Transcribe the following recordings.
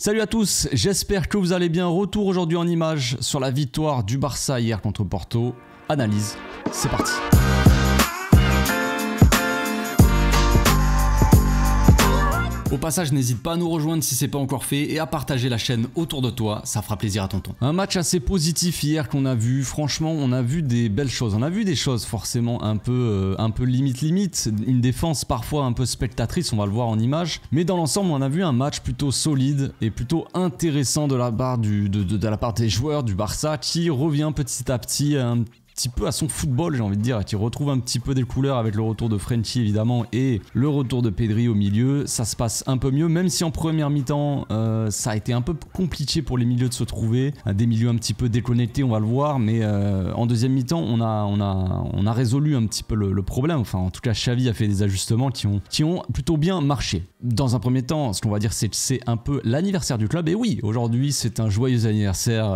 Salut à tous, j'espère que vous allez bien. Retour aujourd'hui en images sur la victoire du Barça hier contre Porto. Analyse, c'est parti. Au passage, n'hésite pas à nous rejoindre si c'est pas encore fait et à partager la chaîne autour de toi, ça fera plaisir à tonton. Un match assez positif hier qu'on a vu, franchement, on a vu des belles choses. On a vu des choses forcément un peu, euh, un peu limite limite, une défense parfois un peu spectatrice, on va le voir en image, mais dans l'ensemble, on a vu un match plutôt solide et plutôt intéressant de la part la part des joueurs du Barça qui revient petit à petit petit peu à son football, j'ai envie de dire, qui retrouve un petit peu des couleurs avec le retour de Frenchy évidemment et le retour de Pedri au milieu. Ça se passe un peu mieux, même si en première mi-temps, euh, ça a été un peu compliqué pour les milieux de se trouver. Euh, des milieux un petit peu déconnectés, on va le voir, mais euh, en deuxième mi-temps, on a, on, a, on a résolu un petit peu le, problème. Enfin, en tout cas, Xavi a fait des ajustements qui ont, qui ont plutôt bien marché. Dans un premier temps, ce qu'on va dire, c'est que c'est un peu l'anniversaire du club. Et oui, aujourd'hui, c'est un joyeux anniversaire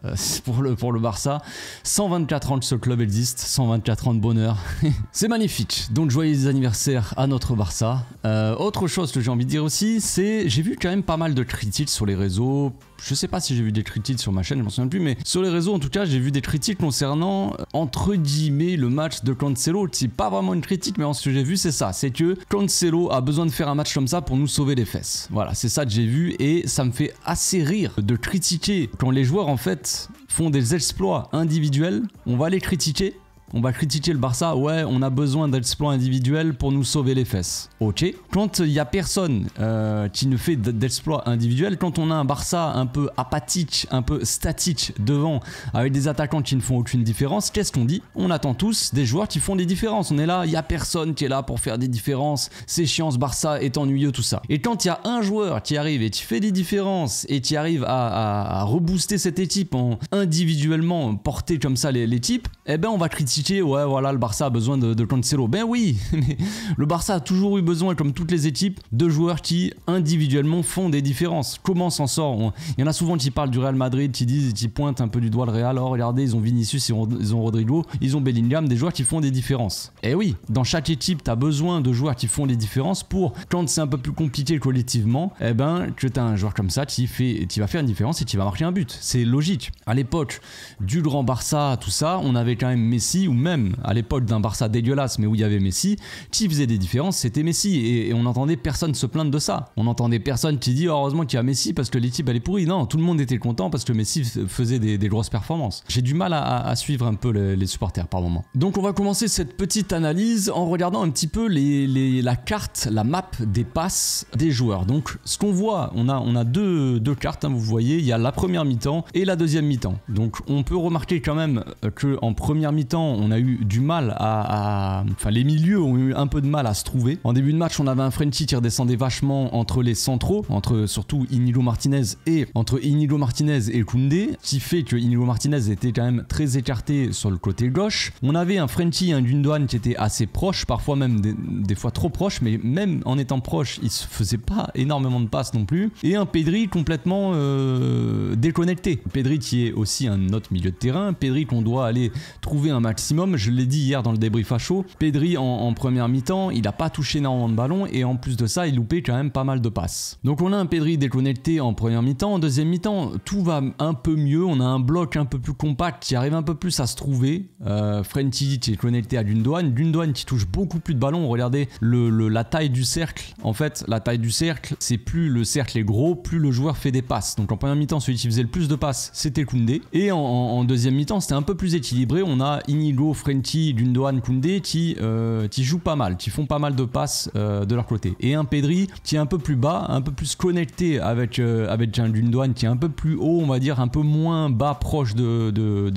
pour, le, pour le Barça. 124 ce club existe, 124 ans de bonheur. c'est magnifique. Donc joyeux anniversaire à notre Barça. Euh, autre chose que j'ai envie de dire aussi, c'est j'ai vu quand même pas mal de critiques sur les réseaux. Je sais pas si j'ai vu des critiques sur ma chaîne, je m'en souviens plus, mais sur les réseaux en tout cas, j'ai vu des critiques concernant euh, entre guillemets le match de Cancelo. C'est pas vraiment une critique, mais en ce que j'ai vu, c'est ça. C'est que Cancelo a besoin de faire un match comme ça pour nous sauver les fesses. Voilà, c'est ça que j'ai vu et ça me fait assez rire de critiquer quand les joueurs en fait font des exploits individuels, on va les critiquer, on va critiquer le Barça, ouais, on a besoin d'exploits individuels pour nous sauver les fesses. Ok. Quand il n'y a personne euh, qui ne fait d'exploits individuels, quand on a un Barça un peu apathique, un peu statique devant, avec des attaquants qui ne font aucune différence, qu'est-ce qu'on dit On attend tous des joueurs qui font des différences. On est là, il n'y a personne qui est là pour faire des différences, c'est chiant ce Barça est ennuyeux, tout ça. Et quand il y a un joueur qui arrive et qui fait des différences et qui arrive à, rebooster cette équipe en individuellement porter comme ça les, les eh ben on va critiquer ouais, voilà, le Barça a besoin de, de Cancelo. Ben oui, mais le Barça a toujours eu besoin, comme toutes les équipes, de joueurs qui individuellement font des différences. Comment s'en sort Il y en a souvent qui parlent du Real Madrid, qui disent, qui pointent un peu du doigt le Real. Oh, regardez, ils ont Vinicius, ils ont, Rodrigo, ils ont Bellingham, des joueurs qui font des différences. Et eh oui, dans chaque équipe, tu as besoin de joueurs qui font des différences pour, quand c'est un peu plus compliqué collectivement, eh ben, que tu as un joueur comme ça qui, fait, qui va faire une différence et qui va marquer un but. C'est logique. À l'époque du Grand Barça, tout ça, on avait quand même Messi même à l'époque d'un Barça dégueulasse, mais où il y avait Messi, qui faisait des différences, c'était Messi. Et, on n'entendait personne se plaindre de ça. On n'entendait personne qui dit oh, heureusement qu'il y a Messi parce que l'équipe elle est pourrie. Non, tout le monde était content parce que Messi faisait des, grosses performances. J'ai du mal à, suivre un peu les, supporters par moment. Donc on va commencer cette petite analyse en regardant un petit peu les, la carte, la map des passes des joueurs. Donc ce qu'on voit, on a, on a deux, cartes, hein, vous voyez, il y a la première mi-temps et la deuxième mi-temps. Donc on peut remarquer quand même euh, que en première mi-temps, on a eu du mal à, Enfin, les milieux ont eu un peu de mal à se trouver. En début de match, on avait un Frenchie qui redescendait vachement entre les centraux, entre surtout Inigo Martinez et entre Inigo Martinez et Koundé, qui fait que Inigo Martinez était quand même très écarté sur le côté gauche. On avait un Frenchie et un Gundogan qui était assez proche, parfois même des, fois trop proche, mais même en étant proche, ils se faisaient pas énormément de passes non plus. Et un Pedri complètement euh, déconnecté. Pedri qui est aussi un autre milieu de terrain. Pedri qu'on doit aller trouver un match je l'ai dit hier dans le débrief à chaud. Pedri en, première mi-temps, il n'a pas touché énormément de ballons et en plus de ça, il loupait quand même pas mal de passes. Donc on a un Pedri déconnecté en première mi-temps. En deuxième mi-temps, tout va un peu mieux. On a un bloc un peu plus compact qui arrive un peu plus à se trouver. Euh, qui est connecté à Gundogan. Gundogan qui touche beaucoup plus de ballons. Regardez la taille du cercle. En fait, la taille du cercle, c'est plus le cercle est gros, plus le joueur fait des passes. Donc en première mi-temps, celui qui faisait le plus de passes, c'était Koundé. Et en, en deuxième mi-temps, c'était un peu plus équilibré. On a Inigo Frenti d'une Koundé, euh, qui, jouent pas mal, qui font pas mal de passes euh, de leur côté. Et un Pedri qui est un peu plus bas, un peu plus connecté avec, euh, avec qui est un peu plus haut, on va dire, un peu moins bas proche de, de,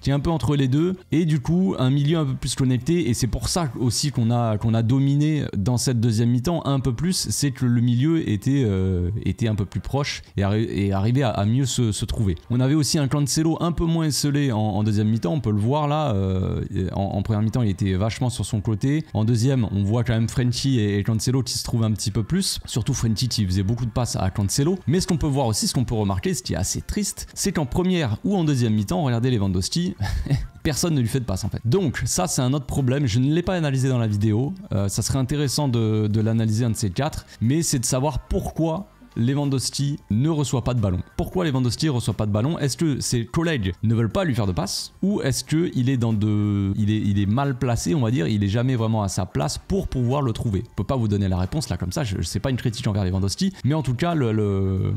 qui est un peu entre les deux. Et du coup, un milieu un peu plus connecté. Et c'est pour ça aussi qu'on a, qu'on a dominé dans cette deuxième mi-temps un peu plus, c'est que le milieu était, euh, était un peu plus proche et, arrivait à, mieux se, trouver. On avait aussi un Cancelo un peu moins esselé en deuxième mi-temps, on peut le voir là euh, en, première mi-temps, il était vachement sur son côté. En deuxième, on voit quand même Frenchy et, Cancelo qui se trouvent un petit peu plus. Surtout Frenchy qui faisait beaucoup de passes à Cancelo. Mais ce qu'on peut voir aussi, ce qu'on peut remarquer, ce qui est assez triste, c'est qu'en première ou en deuxième mi-temps, regardez Lewandowski. personne ne lui fait de passe en fait. Donc ça c'est un autre problème, je ne l'ai pas analysé dans la vidéo, euh, ça serait intéressant de, de l'analyser un de ces quatre, mais c'est de savoir pourquoi Lewandowski ne reçoit pas de ballon. Pourquoi Lewandowski ne reçoit pas de ballon Est-ce que ses collègues ne veulent pas lui faire de passe Ou est-ce qu'il est dans de... Il est, il est mal placé, on va dire, il est jamais vraiment à sa place pour pouvoir le trouver Je peux pas vous donner la réponse là comme ça, je, sais pas une critique envers Lewandowski, mais en tout cas, le, le,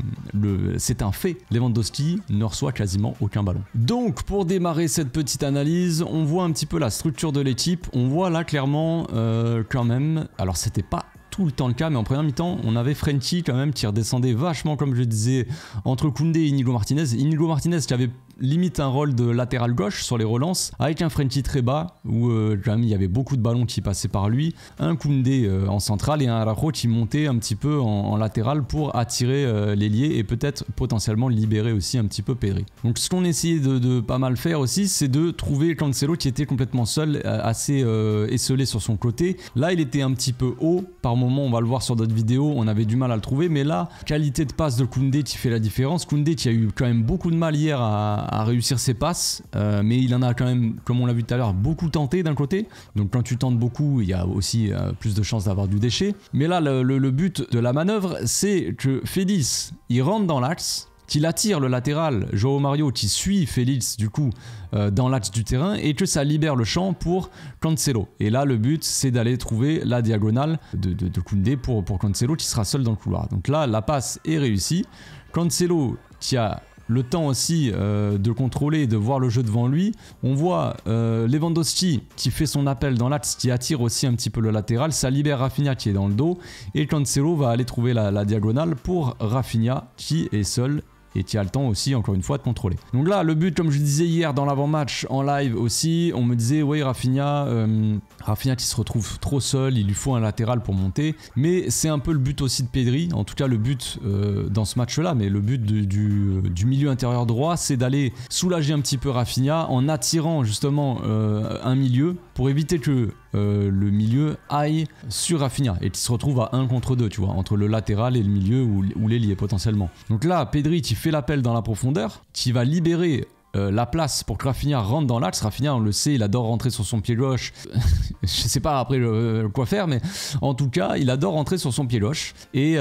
c'est un fait. Lewandowski ne reçoit quasiment aucun ballon. Donc, pour démarrer cette petite analyse, on voit un petit peu la structure de l'équipe. On voit là clairement euh, quand même, alors c'était pas tout le temps le cas, mais en première mi-temps, on avait Frenchy quand même qui redescendait vachement, comme je disais, entre Koundé et Inigo Martinez. Inigo Martinez qui avait limite un rôle de latéral gauche sur les relances, avec un Frenchie très bas, où quand euh, même il y avait beaucoup de ballons qui passaient par lui, un Koundé euh, en centrale et un Araujo qui montait un petit peu en, latéral pour attirer les euh, l'ailier et peut-être potentiellement libérer aussi un petit peu Pedri. Donc ce qu'on essayait de, de, pas mal faire aussi, c'est de trouver Cancelo qui était complètement seul, assez esselé sur son côté. Là il était un petit peu haut, par moment on va le voir sur d'autres vidéos, on avait du mal à le trouver, mais là, qualité de passe de Koundé qui fait la différence, Koundé qui a eu quand même beaucoup de mal hier à à réussir ses passes, euh, mais il en a quand même, comme on l'a vu tout à l'heure, beaucoup tenté d'un côté. Donc quand tu tentes beaucoup, il y a aussi euh, plus de chances d'avoir du déchet. Mais là, le, but de la manœuvre, c'est que Félix, il rentre dans l'axe, qu'il attire le latéral Joao Mario qui suit Félix du coup euh, dans l'axe du terrain et que ça libère le champ pour Cancelo. Et là le but c'est d'aller trouver la diagonale de, de, de Koundé pour, pour Cancelo qui sera seul dans le couloir. Donc là la passe est réussie. Cancelo qui a le temps aussi euh, de contrôler et de voir le jeu devant lui. On voit euh, Lewandowski qui fait son appel dans l'axe, qui attire aussi un petit peu le latéral. Ça libère Rafinha qui est dans le dos. Et Cancelo va aller trouver la, la diagonale pour Rafinha qui est seul et tu as le temps aussi, encore une fois, de contrôler. Donc là, le but, comme je disais hier dans l'avant-match, en live aussi, on me disait, oui, Rafinha, euh, Rafinha qui se retrouve trop seul, il lui faut un latéral pour monter, mais c'est un peu le but aussi de Pedri, en tout cas le but euh, dans ce match-là, mais le but euh, du, milieu intérieur droit, c'est d'aller soulager un petit peu Rafinha en attirant justement un milieu pour éviter que euh, le milieu aille sur Rafinha et qui se retrouve à 1 contre 2, tu vois, entre le latéral et le milieu ou, ou l'ailier potentiellement. Donc là, Pedri, tu fais l'appel dans la profondeur, qui va libérer euh, la place pour que Rafinha rentre dans l'axe. Rafinha, on le sait, il adore rentrer sur son pied gauche. je sais pas après euh, quoi faire, mais en tout cas, il adore rentrer sur son pied gauche. Et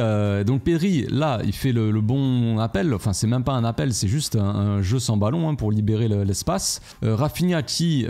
donc Pedri, là, il fait le, bon appel. Enfin, c'est même pas un appel, c'est juste un, jeu sans ballon hein, pour libérer l'espace. Rafinha qui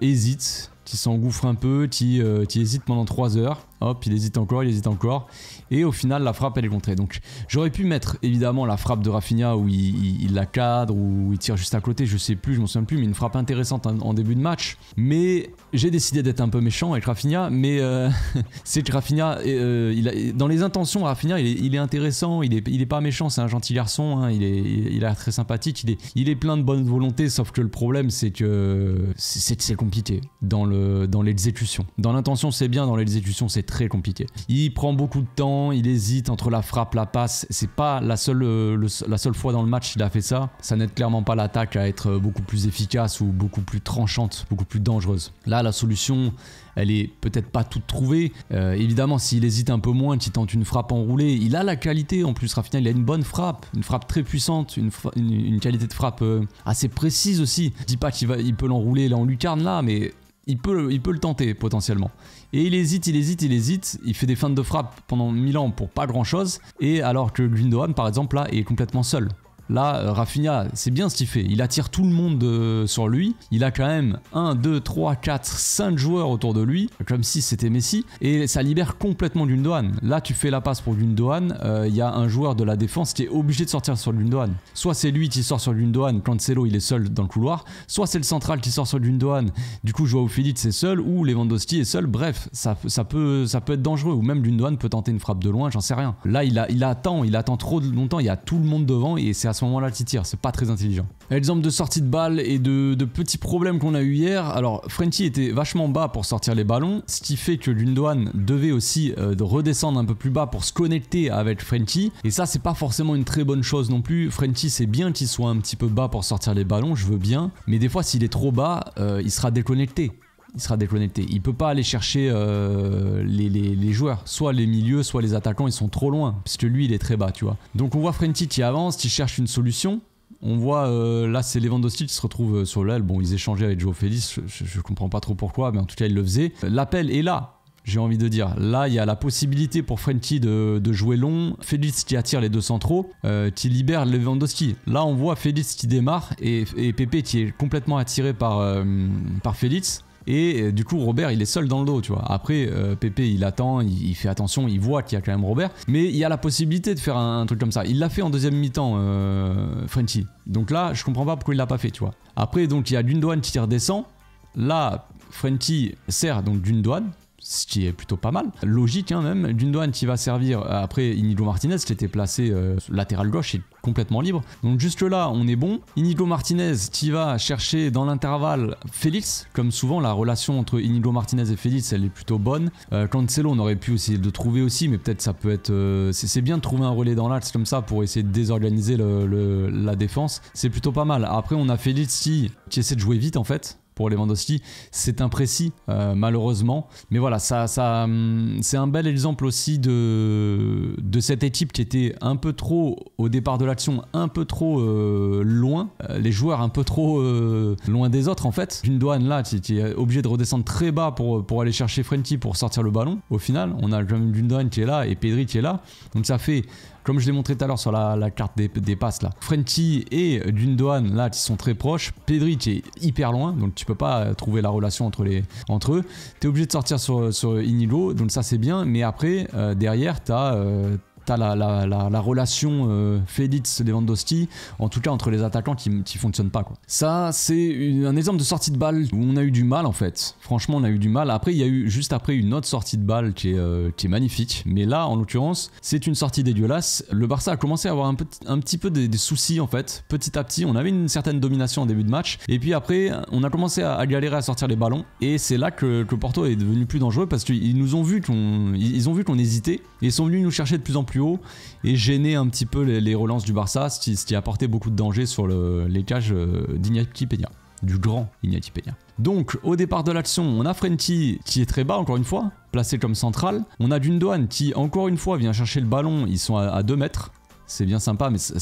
hésite tu s'engouffres un peu, tu euh, hésites pendant trois heures il hésite encore, il hésite encore. Et au final, la frappe, elle est contrée. Donc, j'aurais pu mettre évidemment la frappe de Rafinha où il, la cadre, ou il tire juste à côté, je sais plus, je m'en souviens plus, mais une frappe intéressante en, début de match. Mais j'ai décidé d'être un peu méchant avec Rafinha, mais euh, c'est que Rafinha, euh, dans les intentions, Rafinha, il est, il est intéressant, il est, pas méchant, c'est un gentil garçon, hein, il, est, il très sympathique, il est, il est plein de bonne volonté, sauf que le problème, c'est que c'est compliqué dans l'exécution. Le, dans, dans l'intention, c'est bien, dans l'exécution, c'est très compliqué. Il prend beaucoup de temps, il hésite entre la frappe, la passe. C'est pas la seule, euh, la seule fois dans le match qu'il a fait ça. Ça n'aide clairement pas l'attaque à être euh, beaucoup plus efficace ou beaucoup plus tranchante, beaucoup plus dangereuse. Là, la solution, elle est peut-être pas toute trouvée. Euh, évidemment, s'il hésite un peu moins, qu'il tente une frappe enroulée, il a la qualité en plus. Rafinha, il a une bonne frappe, une frappe très puissante, une, qualité de frappe assez précise aussi. Je dis pas qu'il il peut l'enrouler là en lucarne là, mais il peut, il peut le tenter potentiellement. Et il hésite, il hésite, il hésite. Il fait des feintes de frappe pendant 1000 ans pour pas grand chose. Et alors que Gwindohan, par exemple, là, est complètement seul. Là, euh, Rafinha, c'est bien ce qu'il fait. Il attire tout le monde euh, sur lui. Il a quand même 1, 2, 3, 4, 5 joueurs autour de lui, comme si c'était Messi. Et ça libère complètement Gundogan. Là, tu fais la passe pour Gundogan. Euh, il y a un joueur de la défense qui est obligé de sortir sur Gundogan. Soit c'est lui qui sort sur Gundogan, Cancelo, il est seul dans le couloir. Soit c'est le central qui sort sur Gundogan. Du coup, Joao Félix c'est seul ou Lewandowski est seul. Bref, ça, peut, ça peut être dangereux. Ou même Gundogan peut tenter une frappe de loin, j'en sais rien. Là, il, a, il attend, il attend trop longtemps. Il y a tout le monde devant et c'est ce moment-là, tu tires. C'est pas très intelligent. Exemple de sortie de balles et de, petits problèmes qu'on a eu hier. Alors, Frenchie était vachement bas pour sortir les ballons, ce qui fait que Lundoan devait aussi euh, redescendre un peu plus bas pour se connecter avec Frenchie. Et ça, c'est pas forcément une très bonne chose non plus. Frenchie, c'est bien qu'il soit un petit peu bas pour sortir les ballons, je veux bien. Mais des fois, s'il est trop bas, euh, il sera déconnecté il sera déconnecté. Il peut pas aller chercher euh, les, joueurs, soit les milieux, soit les attaquants, ils sont trop loin, puisque lui il est très bas, tu vois. Donc on voit Frenti qui avance, qui cherche une solution. On voit euh, là c'est Lewandowski qui se retrouve euh, sur l'aile. Bon, ils échangent avec Joe Félix, je, comprends pas trop pourquoi, mais en tout cas il le faisaient L'appel est là. J'ai envie de dire, là il y a la possibilité pour Frenkie de, jouer long, Félix qui attire les deux centraux, qui libère Lewandowski. Là on voit Félix qui démarre et, et qui est complètement attiré par, par Félix. Et euh, du coup, Robert, il est seul dans le dos, tu vois. Après, PP euh, Pépé, il attend, il, fait attention, il voit qu'il y a quand même Robert. Mais il y a la possibilité de faire un, truc comme ça. Il l'a fait en deuxième mi-temps, euh, Donc là, je comprends pas pourquoi il l'a pas fait, tu vois. Après, donc, il y a douane qui redescend. Là, Frenchy sert donc d'une douane ce qui est plutôt pas mal. Logique hein, même, même. douane qui va servir euh, après Inigo Martinez qui était placé euh, latéral gauche et complètement libre. Donc jusque là on est bon. Inigo Martinez qui va chercher dans l'intervalle Félix. Comme souvent la relation entre Inigo Martinez et Félix elle est plutôt bonne. Euh, Cancelo on aurait pu essayer de trouver aussi mais peut-être ça peut être... c'est bien de trouver un relais dans l'axe comme ça pour essayer de désorganiser la défense. C'est plutôt pas mal. Après on a Félix qui essaie de jouer vite en fait pour Lewandowski. C'est imprécis, euh, malheureusement. Mais voilà, ça, ça, hum, c'est un bel exemple aussi de, de cette équipe qui était un peu trop, au départ de l'action, un peu trop euh, loin. Euh, les joueurs un peu trop loin des autres, en fait. Une douane là, qui, est obligé de redescendre très bas pour, pour aller chercher Frenkie pour sortir le ballon. Au final, on a quand même qui est là et Pedri qui est là. Donc ça fait comme je l'ai montré tout à l'heure sur la, carte des, passes là. Frenchie et Gundogan là qui sont très proches. Pedri qui est hyper loin, donc tu peux pas trouver la relation entre, les, entre eux. Tu es obligé de sortir sur, sur donc ça c'est bien. Mais après, euh, derrière, tu as... Euh, t'as la, la, la, relation euh, en tout cas entre les attaquants qui, ne fonctionnent pas. Quoi. Ça, c'est un exemple de sortie de balle où on a eu du mal en fait. Franchement, on a eu du mal. Après, il y a eu juste après une autre sortie de balle qui est, euh, magnifique. Mais là, en l'occurrence, c'est une sortie dégueulasse. Le Barça a commencé à avoir un, petit, peu des, soucis en fait. Petit à petit, on avait une certaine domination en début de match. Et puis après, on a commencé à, galérer à sortir les ballons. Et c'est là que, le Porto est devenu plus dangereux parce qu'ils nous ont vu qu'on ils ont vu qu'on hésitait et ils sont venus nous chercher de plus en plus haut et gêner un petit peu les, relances du Barça, ce qui, apportait beaucoup de danger sur le, les cages euh, d'Ignati Peña du grand Ignati Donc, au départ de l'action, on a Frenti qui est très bas, encore une fois, placé comme central. On a douane qui, encore une fois, vient chercher le ballon. Ils sont à 2 mètres. C'est bien sympa, mais ça,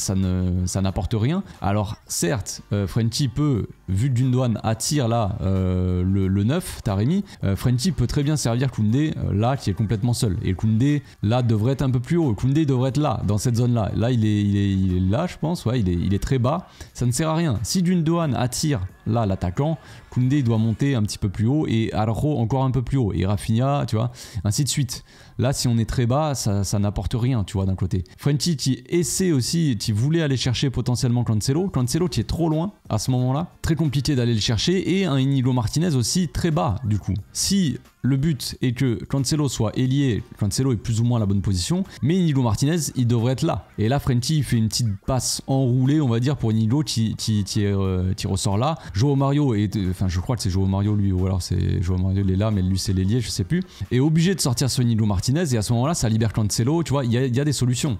ça n'apporte rien. Alors, certes, euh, peut vu que Gundogan attire là euh, le, 9, Taremi, euh, peut très bien servir Koundé euh, là qui est complètement seul. Et Koundé là devrait être un peu plus haut. Koundé devrait être là, dans cette zone là. Là il est, là je pense, il est, très bas. Ça ne sert à rien. Si Gundogan attire là l'attaquant, Koundé doit monter un petit peu plus haut et Arro encore un peu plus haut et Rafinha, tu vois, ainsi de suite. Là, si on est très bas, ça, ça n'apporte rien, tu vois, d'un côté. Frenchie qui essaie aussi, qui voulait aller chercher potentiellement Cancelo, Cancelo qui est trop loin à ce moment-là, très compliqué d'aller le chercher et un Inigo Martinez aussi très bas du coup. Si le but est que Cancelo soit ailier, Cancelo est plus ou moins à la bonne position, mais Inigo Martinez il devrait être là. Et là Frenty il fait une petite passe enroulée on va dire pour Inigo qui, qui, qui, euh, ressort là. Joao Mario, et enfin je crois que c'est Joao Mario lui ou alors c'est Joao Mario il est là mais lui c'est l'ailier je sais plus, est obligé de sortir ce Inigo Martinez et à ce moment là ça libère Cancelo, tu vois il y a des solutions.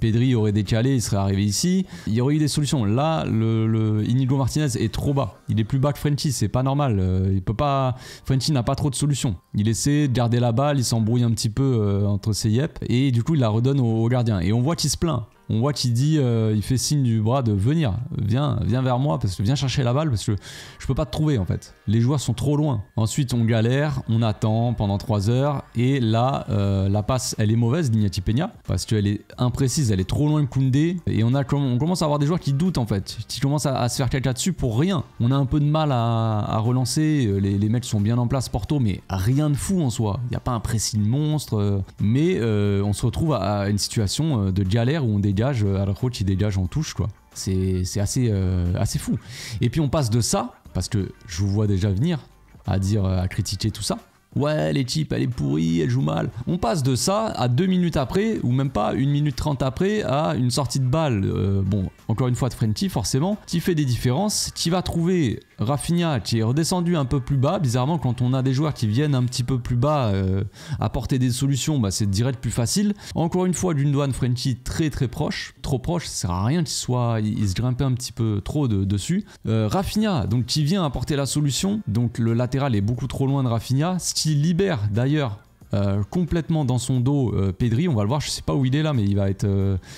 Pedri aurait décalé, il serait arrivé ici. Il y aurait eu des solutions. Là, le, Inigo Martinez est trop bas. Il est plus bas que Frenchy, c'est pas normal. Euh, il peut pas. Frenchy n'a pas trop de solutions. Il essaie de garder la balle, il s'embrouille un petit peu euh, entre ses yep et du coup il la redonne au gardien. Et on voit qu'il se plaint on voit qu'il dit, euh, il fait signe du bras de venir, viens, viens vers moi, parce que viens chercher la balle, parce que je peux pas te trouver en fait. Les joueurs sont trop loin. Ensuite, on galère, on attend pendant 3 heures, et là, euh, la passe, elle est mauvaise d'Ignati Peña, parce qu'elle est imprécise, elle est trop loin de Koundé, et on, a, on commence à avoir des joueurs qui doutent en fait, qui commencent à, se faire caca dessus pour rien. On a un peu de mal à, relancer, euh, les, mecs sont bien en place, Porto, mais rien de fou en soi. Il n'y a pas un précis de monstre, mais on se retrouve à, une situation de galère où on dégage alors euh, la il dégage en touche quoi. C'est assez, euh, assez fou. Et puis on passe de ça, parce que je vous vois déjà venir à dire, euh, à critiquer tout ça. Ouais, les types, elle est pourrie, elle joue mal. On passe de ça à deux minutes après, ou même pas une minute trente après, à une sortie de balle. bon, encore une fois, de Frenty, forcément, qui fait des différences, qui va trouver Rafinha qui est redescendu un peu plus bas. Bizarrement, quand on a des joueurs qui viennent un petit peu plus bas euh, apporter des solutions, bah, c'est direct plus facile. Encore une fois, d'une douane Frenchie très très proche, trop proche, ça sert à rien qu'il soit, il, se grimpe un petit peu trop de, dessus. Euh, Rafinha, donc qui vient apporter la solution, donc le latéral est beaucoup trop loin de Rafinha, ce qui libère d'ailleurs euh, complètement dans son dos Pedri. On va le voir, je sais pas où il est là, mais il va être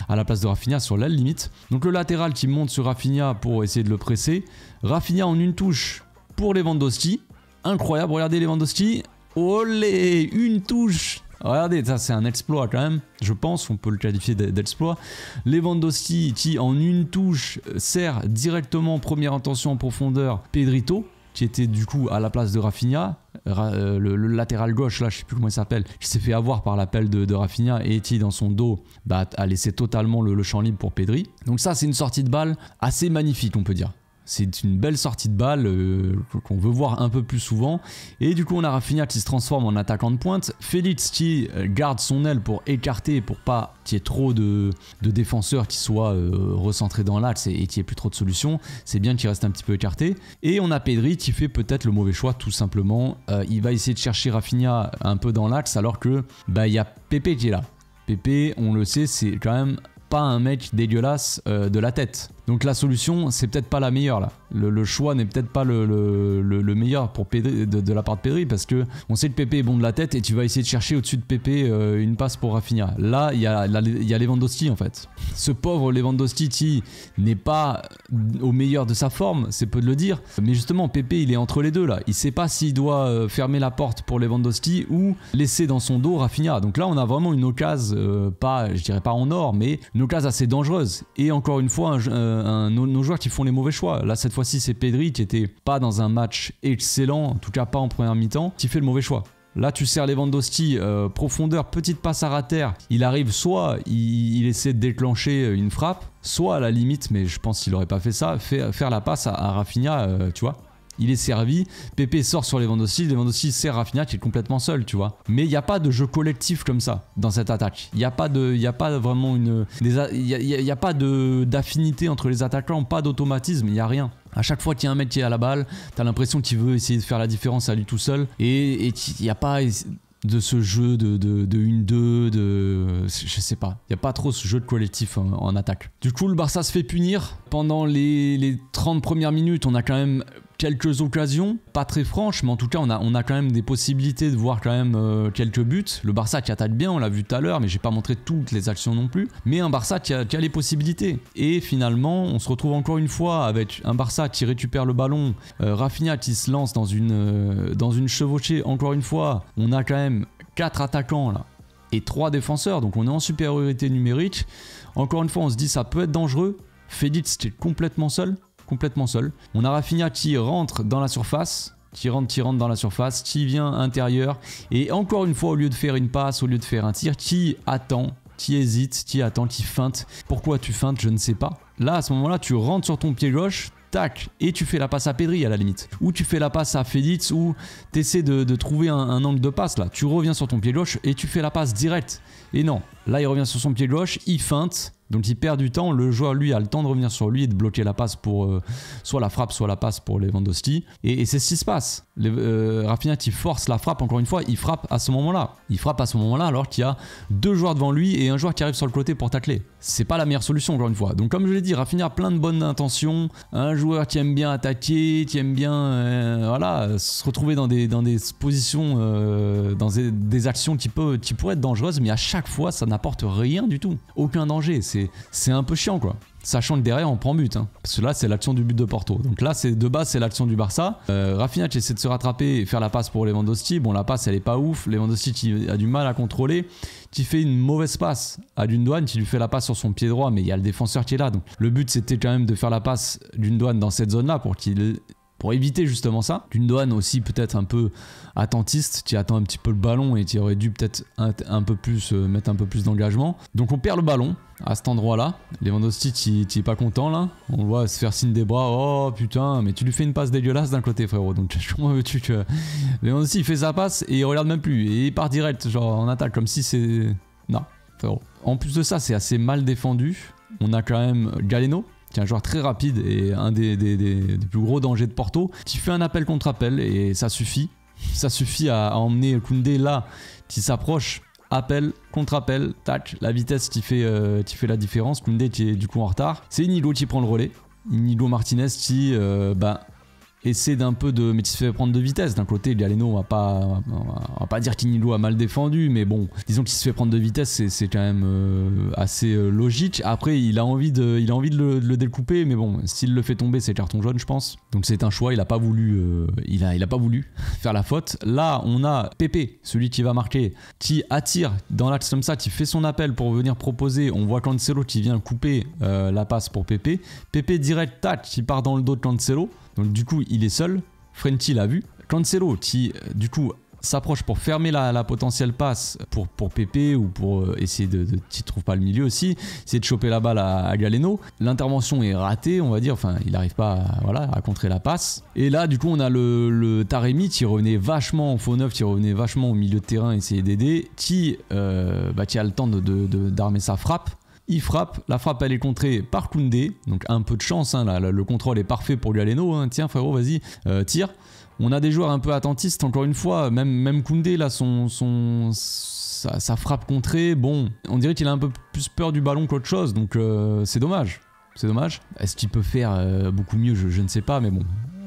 à la place de Rafinha sur la limite. Donc le latéral qui monte sur Rafinha pour essayer de le presser. Rafinha en une touche pour Lewandowski. Incroyable, regardez Lewandowski. Olé, une touche Regardez, ça c'est un exploit quand même, je pense, on peut le qualifier d'exploit. Lewandowski qui en une touche sert directement première intention en profondeur Pedrito, qui était du coup à la place de Rafinha, euh, le, latéral gauche là, je sais plus comment il s'appelle, qui s'est fait avoir par l'appel de, de, et qui dans son dos bah, a laissé totalement le, le champ libre pour Pedri. Donc ça c'est une sortie de balle assez magnifique on peut dire. C'est une belle sortie de balle euh, qu'on veut voir un peu plus souvent. Et du coup, on a Rafinha qui se transforme en attaquant de pointe. Félix qui euh, garde son aile pour écarter, pour pas qu'il y ait trop de, défenseurs qui soient euh, recentrés dans l'axe et, qu'il n'y ait plus trop de solutions. C'est bien qu'il reste un petit peu écarté. Et on a Pedri qui fait peut-être le mauvais choix, tout simplement. il va essayer de chercher Rafinha un peu dans l'axe alors que bah il y a Pepe qui est là. Pepe, on le sait, c'est quand même pas un mec dégueulasse de la tête. Donc la solution, c'est peut-être pas la meilleure là. Le, choix n'est peut-être pas le, meilleur pour de, la part de Pedri parce que on sait que Pépé est bon de la tête et tu vas essayer de chercher au-dessus de Pépé euh, une passe pour Rafinha. Là, il y a, y Lewandowski en fait. Ce pauvre Lewandowski qui n'est pas au meilleur de sa forme, c'est peu de le dire. Mais justement, Pépé, il est entre les deux là. Il sait pas s'il doit euh, fermer la porte pour Lewandowski ou laisser dans son dos Rafinha. Donc là, on a vraiment une occasion, euh, pas, je dirais pas en or, mais une occasion assez dangereuse. Et encore une fois, un, euh, nos, joueurs qui font les mauvais choix. Là, cette fois-ci, c'est Pedri qui était pas dans un match excellent, en tout cas pas en première mi-temps, qui fait le mauvais choix. Là, tu sers Lewandowski, euh, profondeur, petite passe à rater. Il arrive, soit il, essaie de déclencher euh, une frappe, soit à la limite, mais je pense qu'il aurait pas fait ça, faire la passe à, tu vois il est servi. Pépé sort sur les Lewandowski, Lewandowski sert Rafinha qui est complètement seul, tu vois. Mais il n'y a pas de jeu collectif comme ça dans cette attaque. Il n'y a pas de, il a pas vraiment une, il y, a, pas d'affinité entre les attaquants, pas d'automatisme, il n'y a rien. À chaque fois qu'il y a un mec qui est à la balle, tu as l'impression qu'il veut essayer de faire la différence à lui tout seul et il n'y a pas de ce jeu de 1-2, de, de, Je sais pas. Il n'y a pas trop ce jeu de collectif en, attaque. Du coup, le Barça se fait punir. Pendant les, les 30 premières minutes, on a quand même quelques occasions, pas très franches, mais en tout cas, on a, on a quand même des possibilités de voir quand même euh, quelques buts. Le Barça qui attaque bien, on l'a vu tout à l'heure, mais j'ai pas montré toutes les actions non plus. Mais un Barça qui a, les possibilités. Et finalement, on se retrouve encore une fois avec un Barça qui récupère le ballon, euh, Rafinha qui se lance dans une, euh, dans une chevauchée. Encore une fois, on a quand même quatre attaquants là et trois défenseurs, donc on est en supériorité numérique. Encore une fois, on se dit ça peut être dangereux. Fedit qui est complètement seul, complètement seul. On a Rafinha qui rentre dans la surface qui rentre, qui rentre dans la surface, qui vient intérieur. Et encore une fois, au lieu de faire une passe, au lieu de faire un tir, qui attend, qui hésite, qui attend, qui feinte. Pourquoi tu feintes, je ne sais pas. Là, à ce moment-là, tu rentres sur ton pied gauche, tac, et tu fais la passe à Pedri à la limite. Ou tu fais la passe à Félix, ou tu essaies de, trouver un, un, angle de passe là. Tu reviens sur ton pied gauche et tu fais la passe directe. Et non, là, il revient sur son pied gauche, il feinte, donc il perd du temps, le joueur lui a le temps de revenir sur lui et de bloquer la passe pour euh, soit la frappe, soit la passe pour Lewandowski. Et, et c'est ce qui se passe. Euh, qui force la frappe, encore une fois, il frappe à ce moment-là. Il frappe à ce moment-là alors qu'il y a deux joueurs devant lui et un joueur qui arrive sur le côté pour tacler. C'est pas la meilleure solution, encore une fois. Donc comme je l'ai dit, Rafinha a plein de bonnes intentions. Un joueur qui aime bien attaquer, qui aime bien euh, voilà, se retrouver dans des, dans des positions, dans des, actions qui, peut, qui pourraient être dangereuses, mais à chaque fois, ça n'apporte rien du tout. Aucun danger. C'est c'est un peu chiant, quoi. Sachant que derrière, on prend but. Hein. Parce que là, c'est l'action du but de Porto. Donc là, c'est de base, c'est l'action du Barça. Euh, Rafinha qui essaie de se rattraper et faire la passe pour Lewandowski. Bon, la passe, elle est pas ouf. Lewandowski qui a du mal à contrôler. Qui fait une mauvaise passe à douane. qui lui fait la passe sur son pied droit. Mais il y a le défenseur qui est là. Donc le but, c'était quand même de faire la passe d'une douane dans cette zone-là pour qu'il pour éviter justement ça. D'une douane aussi peut-être un peu attentiste, qui attend un petit peu le ballon et qui aurait dû peut-être un, peu plus euh, mettre un peu plus d'engagement. Donc on perd le ballon à cet endroit-là. Lewandowski, qui est pas content là. On voit se faire signe des bras. Oh putain, mais tu lui fais une passe dégueulasse d'un côté, frérot. Donc comment veux-tu que Lewandowski fait sa passe et il regarde même plus et il part direct, genre en attaque, comme si c'est non, frérot. En plus de ça, c'est assez mal défendu. On a quand même Galeno qui est un joueur très rapide et un des, plus gros dangers de Porto, qui fait un appel contre appel et ça suffit. Ça suffit à, emmener Koundé là, qui s'approche appel, contre-appel, tac, la vitesse qui fait, euh, fait la différence. Koundé qui est du coup en retard. C'est Inigo qui prend le relais. Inigo Martinez qui ben bah, essaie d'un peu de. Mais qui se fait prendre de vitesse. D'un côté, Galeno, on va pas, on va pas dire qu'Inilo a mal défendu, mais bon, disons qu'il se fait prendre de vitesse, c'est quand même euh, assez euh, logique. Après, il a envie de, il a envie de le, découper, mais bon, s'il le fait tomber, c'est carton jaune, je pense. Donc c'est un choix. Il a pas voulu, euh, il a, il a pas voulu faire la faute. Là, on a Pépé, celui qui va marquer, qui attire dans l'axe comme ça, qui fait son appel pour venir proposer. On voit Cancelo qui vient couper la passe pour Pépé. Pépé direct tac, qui part dans le dos de Cancelo. Donc du coup, il est seul. Frenti l'a vu. Cancelo, qui euh, du coup s'approche pour fermer la, potentielle passe pour, pour Pépé ou pour euh, essayer de, de tu trouves pas le milieu aussi, essayer de choper la balle à, Galeno. L'intervention est ratée, on va dire, enfin il n'arrive pas à, voilà, à contrer la passe. Et là du coup on a le, Taremi qui revenait vachement en faux neuf, qui revenait vachement au milieu de terrain, essayer d'aider, qui, euh, bah, a le temps d'armer de, d'armer sa frappe il frappe, la frappe elle est contrée par Koundé, donc un peu de chance, hein, là, le contrôle est parfait pour lui hein. tiens frérot vas-y, euh, tire. On a des joueurs un peu attentistes, encore une fois, même, Koundé là, son, son, sa, frappe contrée, bon, on dirait qu'il a un peu plus peur du ballon qu'autre chose, donc euh, c'est dommage. C'est dommage. Est-ce qu'il peut faire euh, beaucoup mieux je ne sais pas, mais bon,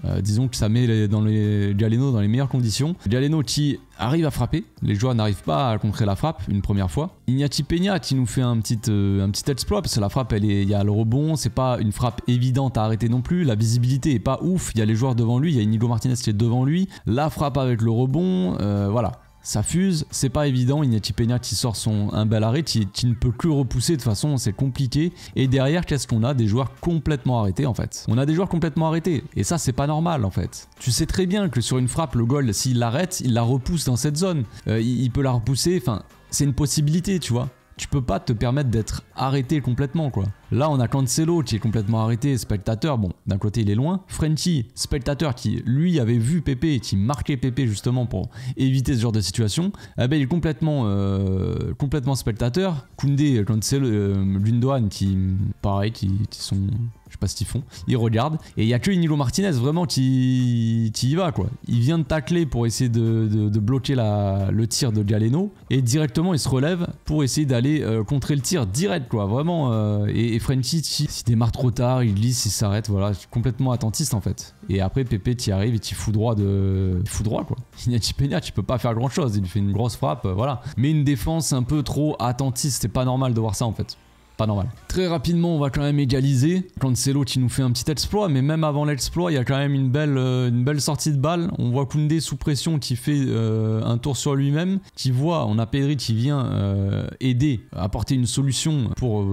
euh, disons que ça met les, dans les Galeno dans les meilleures conditions. Galeno qui arrive à frapper, les joueurs n'arrivent pas à contrer la frappe une première fois. Ignati Peña qui nous fait un petit, euh, un petit exploit parce que la frappe, elle il y a le rebond, c'est pas une frappe évidente à arrêter non plus, la visibilité est pas ouf, il y a les joueurs devant lui, il y a Inigo Martinez qui est devant lui, la frappe avec le rebond, euh, voilà ça fuse, c'est pas évident, a Peña qui sort son un bel arrêt, qui, ne peut que repousser de façon, c'est compliqué. Et derrière, qu'est-ce qu'on a Des joueurs complètement arrêtés en fait. On a des joueurs complètement arrêtés, et ça c'est pas normal en fait. Tu sais très bien que sur une frappe, le goal, s'il l'arrête, il la repousse dans cette zone. Euh, il, peut la repousser, enfin, c'est une possibilité, tu vois tu peux pas te permettre d'être arrêté complètement quoi. Là on a Cancelo qui est complètement arrêté, spectateur, bon d'un côté il est loin, Frenchy, spectateur qui lui avait vu Pépé et qui marquait Pépé justement pour éviter ce genre de situation, eh ben, il est complètement, euh, complètement spectateur, Koundé, Cancelo, euh, qui pareil qui sont sais pas ce qu'ils font. Ils regardent. Et il y a que Inigo Martinez vraiment qui, y va, quoi. Il vient de tacler pour essayer de, bloquer le tir de Galeno. Et directement, il se relève pour essayer d'aller euh, contrer le tir direct, quoi. Vraiment. Euh, et, et si démarre trop tard, il glisse, il s'arrête. Voilà, complètement attentiste, en fait. Et après, Pépé, qui arrive et tu fout droit de. Il fout droit, quoi. Ignati Peña, tu peux pas faire grand chose. Il fait une grosse frappe, euh, voilà. Mais une défense un peu trop attentiste, c'est pas normal de voir ça, en fait pas normal. Très rapidement, on va quand même égaliser. Cancelo qui nous fait un petit exploit, mais même avant l'exploit, il y a quand même une belle, euh, une belle sortie de balle. On voit Koundé sous pression qui fait euh, un tour sur lui-même, qui voit, on a Pedri qui vient euh, aider, apporter une solution pour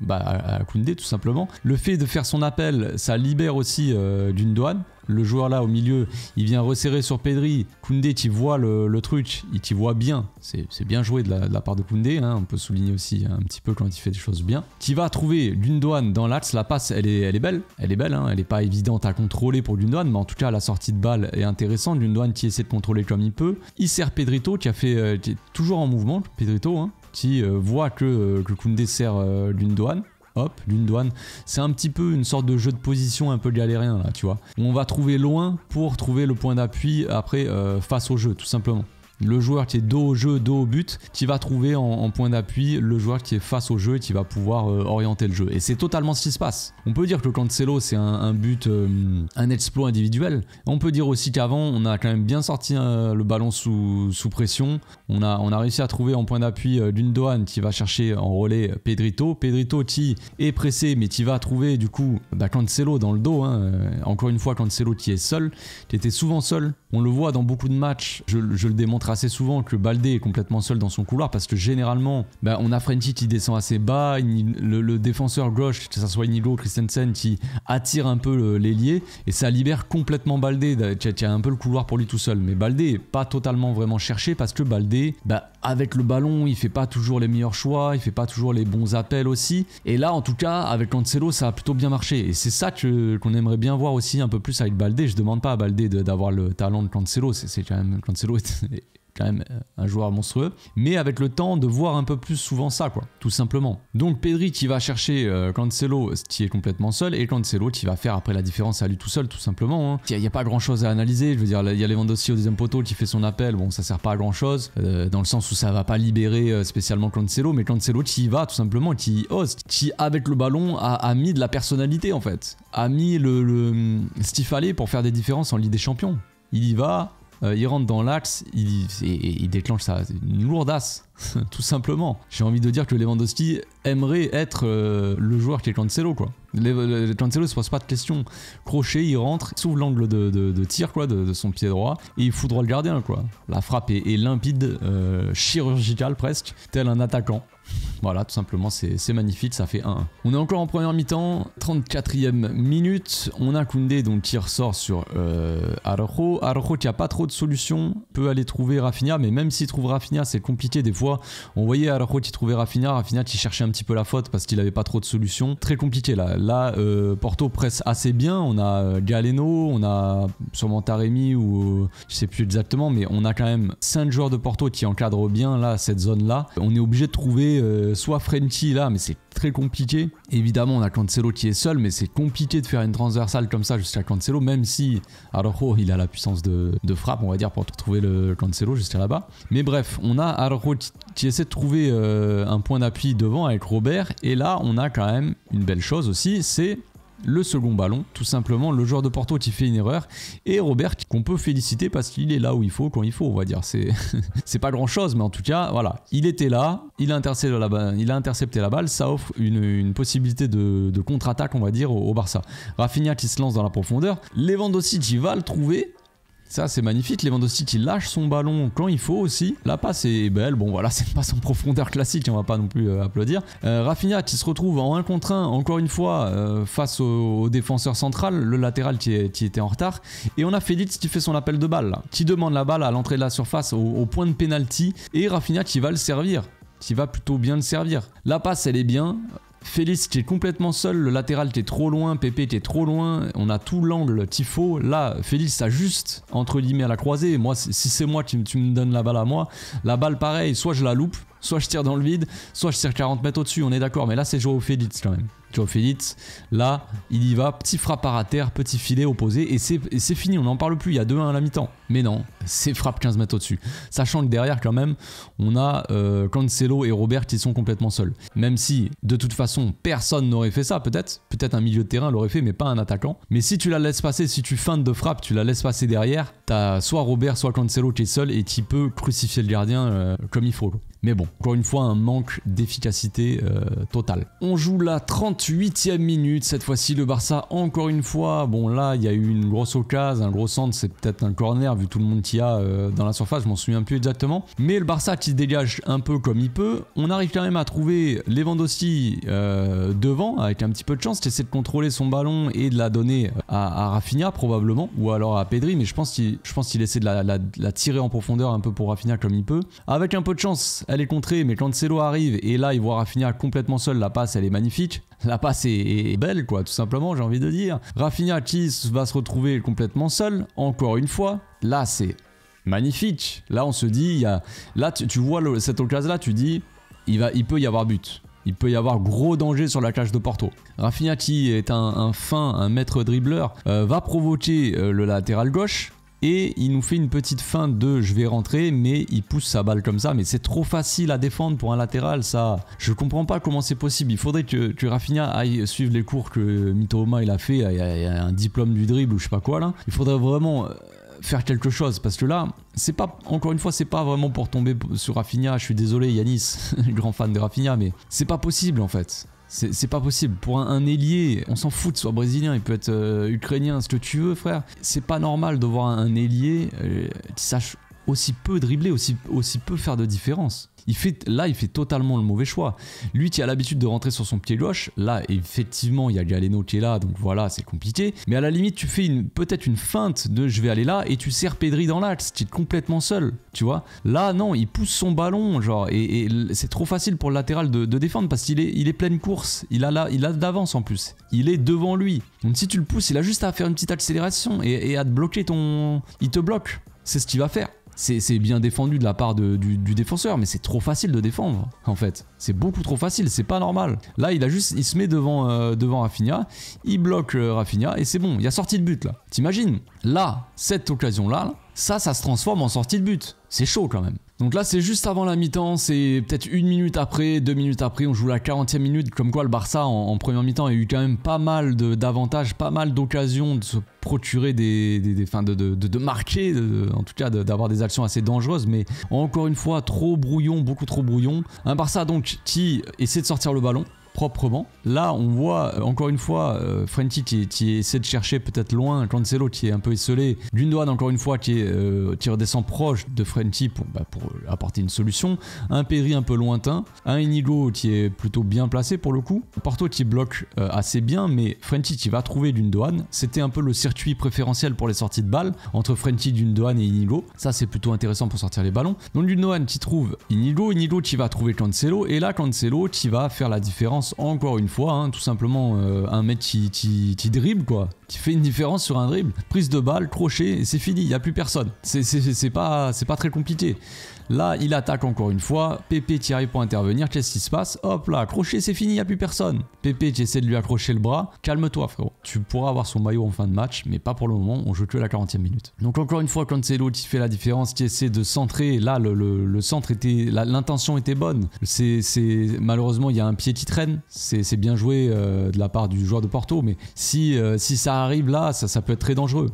bah, à Koundé tout simplement. Le fait de faire son appel, ça libère aussi d'une douane le joueur là au milieu, il vient resserrer sur Pedri. Koundé, tu vois le, truc, il t'y voit bien. C'est bien joué de la, part de Koundé, hein. on peut souligner aussi un petit peu quand il fait des choses bien. Qui va trouver douane dans l'axe, la passe, elle est, elle est belle, elle est belle, hein. elle n'est pas évidente à contrôler pour Gundogan, mais en tout cas la sortie de balle est intéressante. douane qui essaie de contrôler comme il peut. Il sert Pedrito qui a fait, euh, est toujours en mouvement, Pedrito, hein, qui euh, voit que, euh, que Koundé sert hop, l'une douane. C'est un petit peu une sorte de jeu de position un peu galérien là, tu vois. On va trouver loin pour trouver le point d'appui après euh, face au jeu, tout simplement le joueur qui est dos au jeu, dos au but, qui va trouver en, point d'appui le joueur qui est face au jeu et qui va pouvoir euh, orienter le jeu. Et c'est totalement ce qui se passe. On peut dire que Cancelo, c'est un, but, euh, un exploit individuel. On peut dire aussi qu'avant, on a quand même bien sorti euh, le ballon sous, pression. On a, on a réussi à trouver en point d'appui Gundogan qui va chercher en relais Pedrito. Pedrito qui est pressé, mais qui va trouver du coup bah, Cancelo dans le dos. Hein. Encore une fois, Cancelo qui est seul, qui était souvent seul. On le voit dans beaucoup de matchs. Je, je le démontre assez souvent que Baldé est complètement seul dans son couloir parce que généralement, bah, on a Frenchy qui descend assez bas, le, défenseur gauche, que ce soit Nilo Christensen, qui attire un peu l'ailier et ça libère complètement Baldé. Tu as un peu le couloir pour lui tout seul. Mais Baldé n'est pas totalement vraiment cherché parce que Baldé, bah, avec le ballon, il fait pas toujours les meilleurs choix, il fait pas toujours les bons appels aussi. Et là, en tout cas, avec Cancelo, ça a plutôt bien marché. Et c'est ça qu'on aimerait bien voir aussi un peu plus avec Baldé. Je demande pas à Baldé d'avoir le talent de Cancelo. C'est quand même Cancelo quand même euh, un joueur monstrueux, mais avec le temps de voir un peu plus souvent ça, quoi, tout simplement. Donc Pedri qui va chercher euh, Cancelo, qui est complètement seul, et Cancelo qui va faire après la différence à lui tout seul, tout simplement. Hein. Il hein. n'y a, pas grand chose à analyser, je veux dire, il y a Lewandowski au deuxième poteau qui fait son appel, bon, ça sert pas à grand chose, euh, dans le sens où ça va pas libérer spécialement Cancelo, mais Cancelo qui y va, tout simplement, qui host qui avec le ballon a, mis de la personnalité en fait, a mis le, le, ce pour faire des différences en Ligue des Champions. Il y va, euh, il rentre dans l'axe il, déclenche ça. Une lourdasse, tout simplement. J'ai envie de dire que Lewandowski aimerait être euh, le joueur qui est Cancelo, quoi. ne euh, Cancelo se pose pas de question. Crochet, il rentre, s'ouvre l'angle de, tir, quoi, de, son pied droit, et il foudroie le gardien, quoi. La frappe est, limpide, chirurgicale presque, tel un attaquant. Voilà, tout simplement, c'est magnifique, ça fait 1 On est encore en première mi-temps, 34e minute. On a Koundé donc, qui ressort sur euh, Arrojo. qui a pas trop de solutions, peut aller trouver Rafinha, mais même s'il trouve Rafinha, c'est compliqué des fois. On voyait Arrojo qui trouvait Rafinha, Rafinha qui cherchait un petit peu la faute parce qu'il avait pas trop de solutions. Très compliqué là. Là, euh, Porto presse assez bien. On a euh, Galeno, on a sûrement Taremi ou euh, je sais plus exactement, mais on a quand même 5 joueurs de Porto qui encadrent bien là cette zone là. On est obligé de trouver euh, soit Frenchy là, mais c'est très compliqué. Évidemment, on a Cancelo qui est seul, mais c'est compliqué de faire une transversale comme ça jusqu'à Cancelo, même si Arrojo, il a la puissance de, frappe, on va dire, pour trouver le Cancelo jusqu'à là-bas. Mais bref, on a Arrojo qui, essaie de trouver euh, un point d'appui devant avec Robert, et là, on a quand même une belle chose aussi, c'est le second ballon, tout simplement le joueur de Porto qui fait une erreur et Robert qu'on peut féliciter parce qu'il est là où il faut quand il faut, on va dire. C'est c'est pas grand chose, mais en tout cas, voilà, il était là, il a intercepté la balle, ça offre une, possibilité de, contre-attaque, on va dire, au, Barça. Rafinha qui se lance dans la profondeur, Lewandowski qui va le trouver ça, c'est magnifique. Lewandowski qui lâche son ballon quand il faut aussi. La passe est belle. Bon, voilà, c'est une passe en profondeur classique. On va pas non plus euh, applaudir. Euh, Rafinha qui se retrouve en 1 contre 1, encore une fois, euh, face au, défenseur central, le latéral qui, était en retard. Et on a Félix qui fait son appel de balle, qui demande la balle à l'entrée de la surface, au, point de pénalty. Et Rafinha qui va le servir qui va plutôt bien le servir. La passe, elle est bien. Félix qui est complètement seul, le latéral t'es trop loin, Pépé qui trop loin, on a tout l'angle Tifo. Là, Félix s'ajuste entre guillemets à la croisée. Moi, si c'est moi qui tu me donnes la balle à moi, la balle pareil, soit je la loupe, soit je tire dans le vide, soit je tire 40 mètres au-dessus, on est d'accord. Mais là, c'est Joao Félix quand même. Joao Félix, là, il y va, petit frappe à terre, petit filet opposé, et c'est fini, on n'en parle plus, il y a 2-1 à la mi-temps. Mais non, c'est frappe 15 mètres au-dessus. Sachant que derrière, quand même, on a euh, Cancelo et Robert qui sont complètement seuls. Même si, de toute façon, personne n'aurait fait ça, peut-être. Peut-être un milieu de terrain l'aurait fait, mais pas un attaquant. Mais si tu la laisses passer, si tu feintes de frappe, tu la laisses passer derrière, t'as soit Robert, soit Cancelo qui est seul et qui peut crucifier le gardien euh, comme il faut. Mais bon, encore une fois, un manque d'efficacité euh, totale. On joue la 38e minute. Cette fois-ci, le Barça, encore une fois. Bon, là, il y a eu une grosse occasion, un gros centre, c'est peut-être un corner tout le monde qui y a dans la surface, je m'en souviens plus exactement. Mais le Barça qui se dégage un peu comme il peut, on arrive quand même à trouver Lewandowski euh, devant avec un petit peu de chance, qui essaie de contrôler son ballon et de la donner à, Rafinha probablement, ou alors à Pedri, mais je pense qu'il essaie de la, tirer en profondeur un peu pour Rafinha comme il peut. Avec un peu de chance, elle est contrée, mais quand Cello arrive et là il voit Rafinha complètement seul, la passe elle est magnifique. La passe est, belle quoi, tout simplement j'ai envie de dire. Rafinha qui va se retrouver complètement seul, encore une fois, Là, c'est magnifique. Là, on se dit, il y a... là, tu, vois cette occasion là tu dis, il, va, il peut y avoir but. Il peut y avoir gros danger sur la cage de Porto. Rafinha qui est un, fin, un maître dribbleur, euh, va provoquer euh, le latéral gauche. Et il nous fait une petite fin de je vais rentrer, mais il pousse sa balle comme ça. Mais c'est trop facile à défendre pour un latéral, ça. Je comprends pas comment c'est possible. Il faudrait que, Rafinha aille suivre les cours que Mitoma il a fait, il a un diplôme du dribble ou je sais pas quoi là. Il faudrait vraiment euh, faire quelque chose parce que là, c'est pas encore une fois, c'est pas vraiment pour tomber sur Rafinha. Je suis désolé, Yanis, grand fan de Rafinha, mais c'est pas possible en fait. C'est pas possible. Pour un, ailier, on s'en fout de soit brésilien, il peut être euh, ukrainien, ce que tu veux, frère. C'est pas normal de voir un, ailier euh, qui sache aussi peu dribbler, aussi, aussi peu faire de différence. Il fait, là, il fait totalement le mauvais choix. Lui qui a l'habitude de rentrer sur son pied gauche, là, effectivement, il y a Galeno qui est là, donc voilà, c'est compliqué. Mais à la limite, tu fais peut-être une feinte de je vais aller là et tu sers Pedri dans l'axe, tu es complètement seul, tu vois. Là, non, il pousse son ballon, genre, et, c'est trop facile pour le latéral de, défendre parce qu'il est, il est pleine course, il a, là, il a d'avance en plus, il est devant lui. Donc si tu le pousses, il a juste à faire une petite accélération et, et à te bloquer ton. Il te bloque, c'est ce qu'il va faire c'est bien défendu de la part du, défenseur, mais c'est trop facile de défendre en fait. C'est beaucoup trop facile, c'est pas normal. Là, il a juste, il se met devant, euh, devant Rafinha, il bloque euh, Rafinha et c'est bon. Il y a sortie de but là. T'imagines Là, cette occasion là, ça, ça se transforme en sortie de but. C'est chaud quand même. Donc là, c'est juste avant la mi-temps, c'est peut-être une minute après, deux minutes après, on joue la 40e minute, comme quoi le Barça en, première mi-temps a eu quand même pas mal d'avantages, pas mal d'occasions de se procurer des, des, de, marquer, en tout cas d'avoir des actions assez dangereuses, mais encore une fois, trop brouillon, beaucoup trop brouillon. Un Barça donc qui essaie de sortir le ballon, proprement. Là, on voit euh, encore une fois euh, Frenti qui, essaie de chercher peut-être loin, Cancelo qui est un peu esselé, douane encore une fois qui, euh, redescend proche de Frenti bah, pour, apporter une solution, un Perry un peu lointain, un Inigo qui est plutôt bien placé pour le coup, Porto qui bloque assez bien, mais Frenti qui va trouver douane C'était un peu le circuit préférentiel pour les sorties de balles entre Frenti douane et Inigo. Ça, c'est plutôt intéressant pour sortir les ballons. Donc Gundogan qui trouve Inigo, Inigo qui va trouver Cancelo, et là Cancelo qui va faire la différence encore une fois, hein, tout simplement euh, un mec qui, dribble quoi, qui fait une différence sur un dribble, prise de balle, crochet, c'est fini, il n'y a plus personne. C'est pas, c'est pas très compliqué. Là, il attaque encore une fois. Pépé qui arrive pour intervenir. Qu'est-ce qui se passe Hop là, accroché c'est fini, il a plus personne. Pépé qui essaie de lui accrocher le bras. Calme-toi, frérot. Tu pourras avoir son maillot en fin de match, mais pas pour le moment. On joue que la 40e minute. Donc, encore une fois, Cancelo qui fait la différence, qui essaie de centrer. Là, le, centre était. L'intention était bonne. C'est Malheureusement, il y a un pied qui traîne. C'est bien joué euh, de la part du joueur de Porto, mais si, euh, ça arrive là, ça, peut être très dangereux.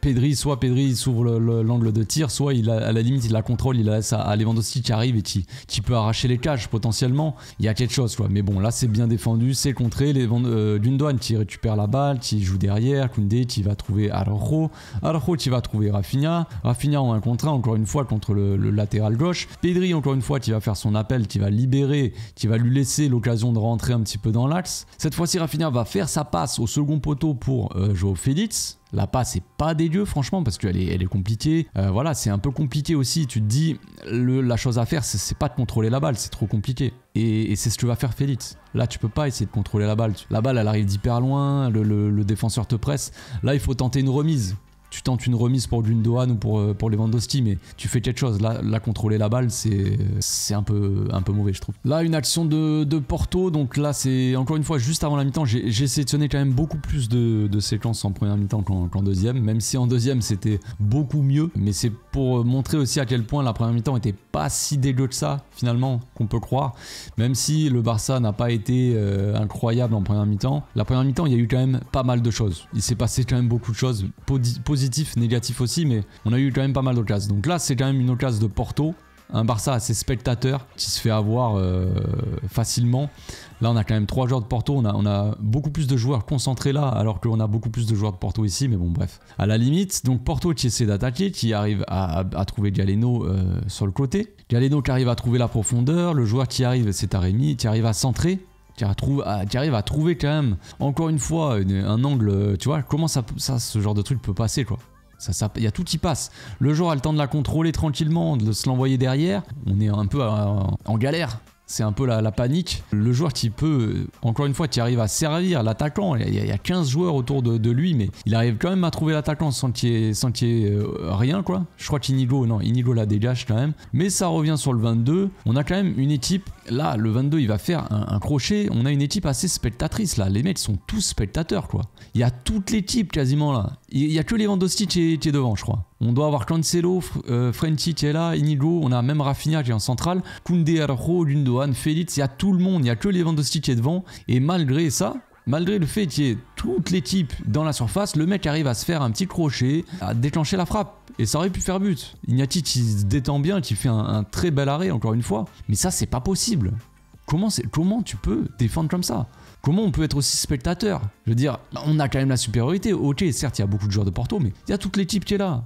Pedri, soit Pedri s'ouvre l'angle de tir, soit il a, la limite, il la contrôle, il laisse à Lewandowski qui arrive et qui, peut arracher les cages potentiellement, il y a quelque chose. Quoi. Mais bon, là, c'est bien défendu, c'est contré. d'une euh, douane qui récupère la balle, qui joue derrière, Koundé qui va trouver Arro, Arro qui va trouver Rafinha, Rafinha en un contrat encore une fois, contre le, latéral gauche. Pedri, encore une fois, qui va faire son appel, qui va libérer, qui va lui laisser l'occasion de rentrer un petit peu dans l'axe. Cette fois-ci, Rafinha va faire sa passe au second poteau pour euh, Joao Félix. La passe, c'est pas des dieux, franchement, parce qu'elle est, elle est compliquée. Euh, voilà, c'est un peu compliqué aussi. Tu te dis, la chose à faire, c'est pas de contrôler la balle, c'est trop compliqué. Et, c'est ce que va faire Félix. Là, tu peux pas essayer de contrôler la balle. La balle, elle arrive d'hyper loin, le, le, défenseur te presse. Là, il faut tenter une remise tentes une remise pour d'une ou pour, euh, pour Lewandowski, mais tu fais quelque chose. Là, contrôler la balle, c'est un peu, un peu mauvais, je trouve. Là, une action de, Porto. Donc là, c'est encore une fois juste avant la mi-temps. J'ai sélectionné quand même beaucoup plus de, de séquences en première mi-temps qu'en deuxième, même si en deuxième, c'était beaucoup mieux. Mais c'est pour montrer aussi à quel point la première mi-temps était pas si dégueu que ça, finalement, qu'on peut croire. Même si le Barça n'a pas été euh, incroyable en première mi-temps, la première mi-temps, il y a eu quand même pas mal de choses. Il s'est passé quand même beaucoup de choses positives négatif aussi, mais on a eu quand même pas mal d'occasions. Donc là, c'est quand même une occasion de Porto, un Barça assez spectateur qui se fait avoir euh, facilement. Là, on a quand même trois joueurs de Porto. On a, on a beaucoup plus de joueurs concentrés là, alors qu'on a beaucoup plus de joueurs de Porto ici. Mais bon, bref. À la limite, donc Porto qui essaie d'attaquer, qui arrive à, trouver Galeno euh, sur le côté. Galeno qui arrive à trouver la profondeur. Le joueur qui arrive, c'est Taremi, qui arrive à centrer tu arrives à trouver quand même, encore une fois, un angle, euh, tu vois, comment ça, ça ce genre de truc peut passer, quoi. Ça, ça, y a tout qui passe. Le joueur a le temps de la contrôler tranquillement, de se l'envoyer derrière. On est un peu euh, en galère c'est un peu la, panique. Le joueur qui peut, encore une fois, qui arrive à servir l'attaquant, il, y a 15 joueurs autour de, lui, mais il arrive quand même à trouver l'attaquant sans qu'il y ait, euh, rien, quoi. Je crois qu'Inigo, non, Inigo la dégage quand même. Mais ça revient sur le 22. On a quand même une équipe, là, le 22, il va faire un, un crochet. On a une équipe assez spectatrice, là. Les mecs sont tous spectateurs, quoi. Il y a les types quasiment, là. Il n'y a que les qui est, qui est, devant, je crois. On doit avoir Cancelo, euh, qui est là, Inigo, on a même Rafinha qui est en centrale, Koundé, Arro, Lundoan, Félix, il y a tout le monde, il n'y a que Lewandowski qui est devant. Et malgré ça, malgré le fait qu'il y ait toute l'équipe dans la surface, le mec arrive à se faire un petit crochet, à déclencher la frappe. Et ça aurait pu faire but. Ignati qui se détend bien, qui fait un, très bel arrêt, encore une fois. Mais ça, c'est pas possible. Comment, comment tu peux défendre comme ça Comment on peut être aussi spectateur Je veux dire, bah, on a quand même la supériorité. Ok, certes, il y a beaucoup de joueurs de Porto, mais il y a toute l'équipe qui est là.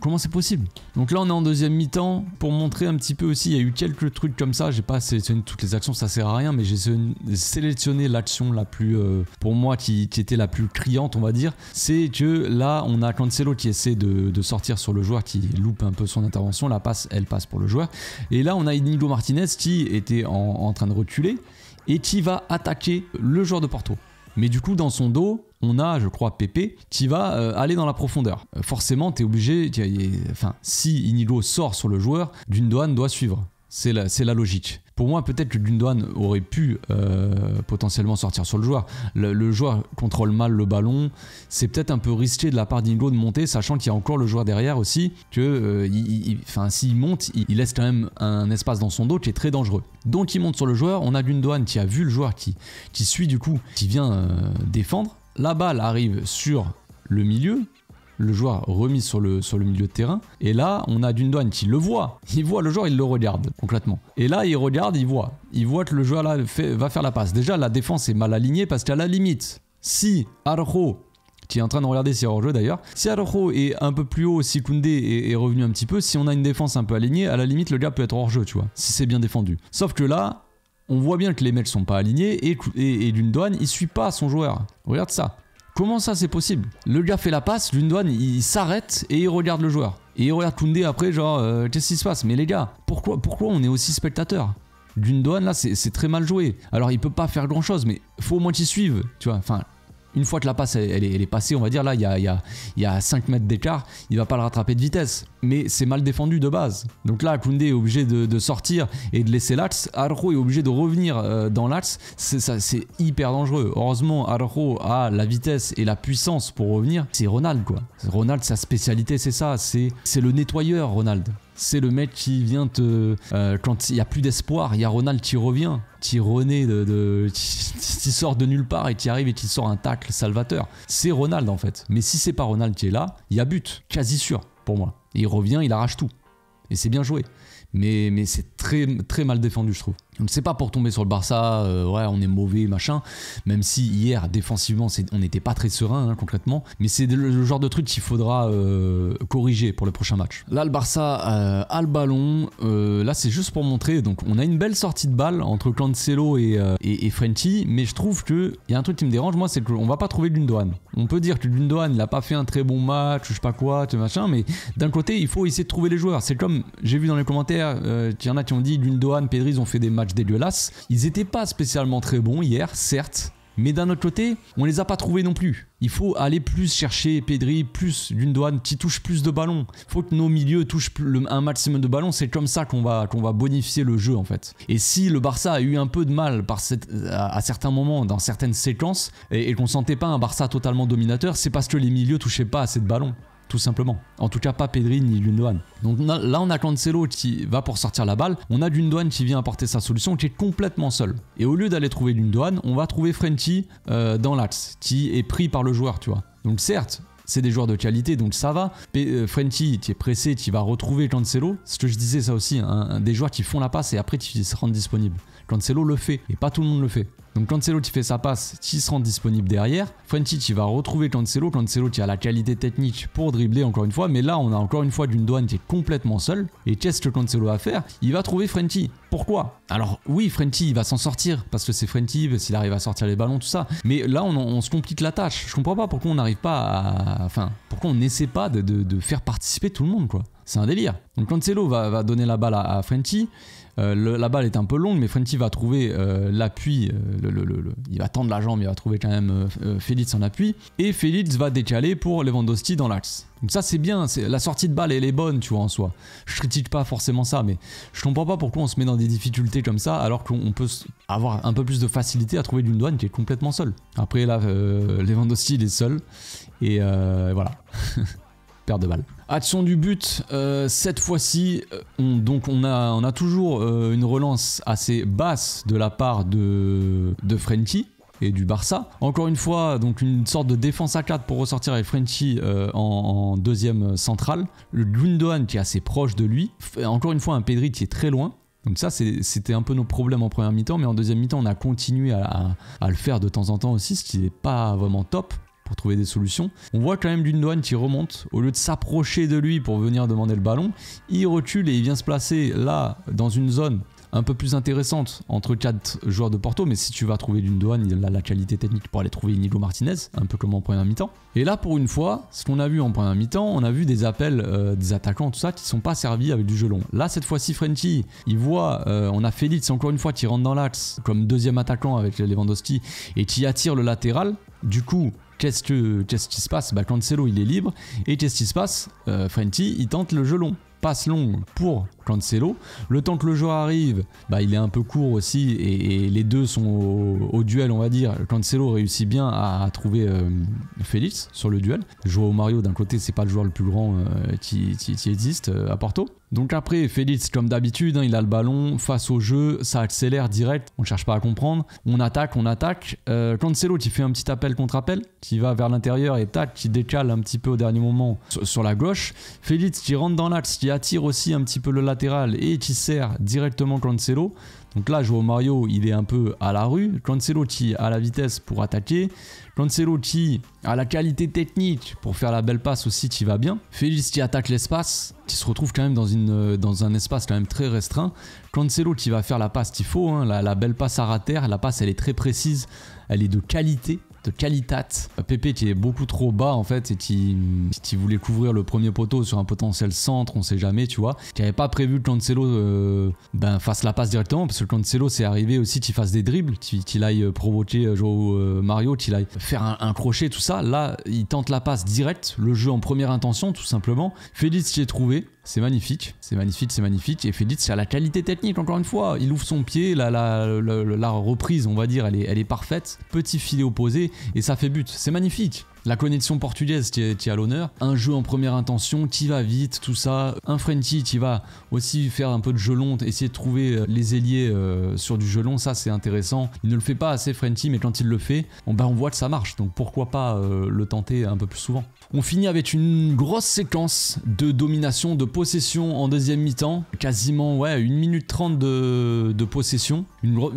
Comment c'est possible Donc là, on est en deuxième mi-temps pour montrer un petit peu aussi. Il y a eu quelques trucs comme ça. J'ai pas sélectionné toutes les actions, ça sert à rien, mais j'ai sélectionné l'action la plus, euh, pour moi, qui, était la plus criante, on va dire. C'est que là, on a Cancelo qui essaie de, sortir sur le joueur, qui loupe un peu son intervention. La passe, elle passe pour le joueur. Et là, on a Inigo Martinez qui était en train de reculer et qui va attaquer le joueur de Porto. Mais du coup, dans son dos, on a, je crois, Pépé, qui va euh, aller dans la profondeur. Euh, forcément, tu es obligé, enfin, si Inilo sort sur le joueur, Gundogan doit suivre. C'est la logique. Pour moi, peut-être que Gundogan aurait pu euh, potentiellement sortir sur le joueur. Le, joueur contrôle mal le ballon. C'est peut-être un peu risqué de la part d'Ingo de monter, sachant qu'il y a encore le joueur derrière aussi. Que, euh, s'il monte, il, laisse quand même un espace dans son dos qui est très dangereux. Donc, il monte sur le joueur. On a Gundogan qui a vu le joueur qui, qui suit du coup, qui vient euh, défendre. La balle arrive sur le milieu, le joueur remis sur le, milieu de terrain. Et là, on a douane qui le voit. Il voit le joueur, il le regarde concrètement. Et là, il regarde, il voit. Il voit que le joueur là va faire la passe. Déjà, la défense est mal alignée parce qu'à la limite, si Arjo qui est en train de regarder si hors-jeu d'ailleurs. Si Arjo est un peu plus haut, si Koundé est, revenu un petit peu, si on a une défense un peu alignée, à la limite le gars peut être hors-jeu, tu vois, si c'est bien défendu. Sauf que là, on voit bien que les mecs sont pas alignés et, et, douane il suit pas son joueur. Regarde ça. Comment ça c'est possible Le gars fait la passe, Lundoan il s'arrête et il regarde le joueur. Et il regarde Koundé après genre euh, qu'est-ce qui se passe Mais les gars, pourquoi, pourquoi on est aussi spectateur Gundogan là c'est très mal joué. Alors il peut pas faire grand chose mais faut au moins qu'il suive, tu vois. Enfin une fois que la passe elle, est, passée, on va dire là, il y a, 5 mètres d'écart, il va pas le rattraper de vitesse. Mais c'est mal défendu de base. Donc là, Koundé est obligé de, sortir et de laisser l'axe. Arro est obligé de revenir euh, dans l'axe. C'est hyper dangereux. Heureusement, Arro a la vitesse et la puissance pour revenir. C'est Ronald quoi. Ronald, sa spécialité c'est ça. C'est le nettoyeur Ronald. C'est le mec qui vient te. Euh, quand il n'y a plus d'espoir, il y a Ronald qui revient, qui renaît, de, qui, sort de nulle part et qui arrive et qui sort un tacle salvateur. C'est Ronald en fait. Mais si c'est pas Ronald qui est là, il y a but, quasi sûr pour moi. il revient, il arrache tout. Et c'est bien joué. Mais, mais c'est très, très mal défendu, je trouve. Donc c'est pas pour tomber sur le Barça, euh, ouais on est mauvais machin, même si hier défensivement on n'était pas très serein hein, concrètement, mais c'est le, genre de truc qu'il faudra euh, corriger pour le prochain match. Là le Barça euh, a le ballon, là c'est juste pour montrer, donc on a une belle sortie de balle entre Cancelo et, et, mais je trouve que il y a un truc qui me dérange moi c'est qu'on va pas trouver Gundogan. On peut dire que Gundogan il a pas fait un très bon match, je sais pas quoi, machin, mais d'un côté il faut essayer de trouver les joueurs. C'est comme j'ai vu dans les commentaires, il y en a qui ont dit Gundogan, Pedri ils ont fait des matchs dégueulasse. Ils n'étaient pas spécialement très bons hier, certes, mais d'un autre côté, on les a pas trouvés non plus. Il faut aller plus chercher Pedri, plus d'une douane qui touche plus de ballons. Il faut que nos milieux touchent un maximum de ballons. C'est comme ça qu'on va, qu'on va bonifier le jeu en fait. Et si le Barça a eu un peu de mal à, certains moments, dans certaines séquences, et, et qu'on sentait pas un Barça totalement dominateur, c'est parce que les milieux touchaient pas assez de ballons tout simplement. En tout cas, pas Pedri ni Gundogan. Donc là, on a Cancelo qui va pour sortir la balle. On a Gundogan qui vient apporter sa solution, qui est complètement seul. Et au lieu d'aller trouver Gundogan, on va trouver Frenti euh, dans l'axe, qui est pris par le joueur, tu vois. Donc certes, c'est des joueurs de qualité, donc ça va. Euh, Frenty, qui est pressé, qui va retrouver Cancelo. Ce que je disais, ça aussi, hein, des joueurs qui font la passe et après qui se rendent disponibles. Cancelo le fait, et pas tout le monde le fait. Donc Cancelo qui fait sa passe, qui se rend disponible derrière. Frenchie qui va retrouver Cancelo. Cancelo qui a la qualité technique pour dribbler encore une fois. Mais là, on a encore une fois d'une douane qui est complètement seule. Et qu'est-ce que Cancelo va faire Il va trouver Frenchie. Pourquoi Alors oui, Frenchie, il va s'en sortir. Parce que c'est Frenchie, s'il arrive à sortir les ballons, tout ça. Mais là, on, se complique la tâche. Je comprends pas pourquoi on n'arrive pas à... Enfin, pourquoi on n'essaie pas de, faire participer tout le monde, quoi. C'est un délire. Donc Cancelo va, donner la balle à, à euh, la balle est un peu longue, mais Frenty va trouver euh, l'appui. Euh, il va tendre la jambe, il va trouver quand même Félix en appui. Et Félix va décaler pour Lewandowski dans l'axe. Donc ça c'est bien, la sortie de balle elle est bonne tu vois en soi. Je critique pas forcément ça, mais je comprends pas pourquoi on se met dans des difficultés comme ça alors qu'on peut avoir un peu plus de facilité à trouver d'une douane qui est complètement seule. Après là, Lewandowski il est seul et voilà. Perte de balle. Action du but, euh, cette fois-ci, euh, on, donc on a, on a toujours euh, une relance assez basse de la part de, de Frenkie et du Barça. Encore une fois, donc une sorte de défense à 4 pour ressortir avec Frenkie en, deuxième centrale. Le Gundogan qui est assez proche de lui. Encore une fois, un Pedri qui est très loin. Donc ça, c'était un peu nos problèmes en première mi-temps, mais en deuxième mi-temps, on a continué à, le faire de temps en temps aussi, ce qui n'est pas vraiment top pour trouver des solutions. On voit quand même douane qui remonte. Au lieu de s'approcher de lui pour venir demander le ballon, il recule et il vient se placer là, dans une zone un peu plus intéressante entre quatre joueurs de Porto, mais si tu vas trouver douane il a la qualité technique pour aller trouver Inigo Martinez, un peu comme en première mi-temps. Et là, pour une fois, ce qu'on a vu en première mi-temps, on a vu des appels euh, des attaquants, tout ça, qui ne sont pas servis avec du jeu long. Là, cette fois-ci, Frenchy, il voit, euh, on a Félix encore une fois qui rentre dans l'axe comme deuxième attaquant avec Lewandowski et qui attire le latéral. Du coup, qu'est-ce qui se passe Bah Cancelo il est libre et qu'est-ce qui se passe euh, il tente le jeu long, passe long pour Cancelo. Le temps que le joueur arrive, bah, il est un peu court aussi et, les deux sont au, duel, on va dire. Cancelo réussit bien à, trouver euh, Félix sur le duel. Joao Mario, d'un côté, c'est pas le joueur le plus grand euh, qui, existe euh, à Porto. Donc après, Félix, comme d'habitude, hein, il a le ballon face au jeu, ça accélère direct, on ne cherche pas à comprendre. On attaque, on attaque. Cancelo qui fait un petit appel contre appel, qui va vers l'intérieur et tac, qui décale un petit peu au dernier moment sur, la gauche. Félix qui rentre dans l'axe, qui attire aussi un petit peu le latéral et qui sert directement Cancelo. Donc là, vois Mario, il est un peu à la rue. Cancelo qui a la vitesse pour attaquer. Cancelo qui a la qualité technique pour faire la belle passe aussi qui va bien. Félix qui attaque l'espace, qui se retrouve quand même dans, une, dans un espace quand même très restreint. Cancelo qui va faire la passe qu'il faut, hein. la, la, belle passe à terre. La passe, elle est très précise, elle est de qualité de qualitate. PP qui est beaucoup trop bas en fait et qui, voulait couvrir le premier poteau sur un potentiel centre, on sait jamais, tu vois. Qui avait pas prévu que Cancelo euh, ben, fasse la passe directement parce que Cancelo c'est arrivé aussi qu'il fasse des dribbles, qu'il aille provoquer euh, Joe euh, Mario, qu'il aille faire un, crochet, tout ça. Là, il tente la passe directe, le jeu en première intention tout simplement. Félix qui est trouvé, c'est magnifique, c'est magnifique, c'est magnifique. Et Félix, c'est à la qualité technique, encore une fois. Il ouvre son pied, la, la, la, reprise, on va dire, elle elle est parfaite. Petit filet opposé, et ça fait but. C'est magnifique. La connexion portugaise, qui est à l'honneur. Un jeu en première intention, qui va vite, tout ça. Un Frenty, qui va aussi faire un peu de gelon, essayer de trouver euh, les ailiers euh, sur du gelon, ça c'est intéressant. Il ne le fait pas assez Frenty, mais quand il le fait, on, bah, ben, on voit que ça marche, donc pourquoi pas euh, le tenter un peu plus souvent. On finit avec une grosse séquence de domination, de possession en deuxième mi-temps. Quasiment, ouais, 1 minute trente de, possession.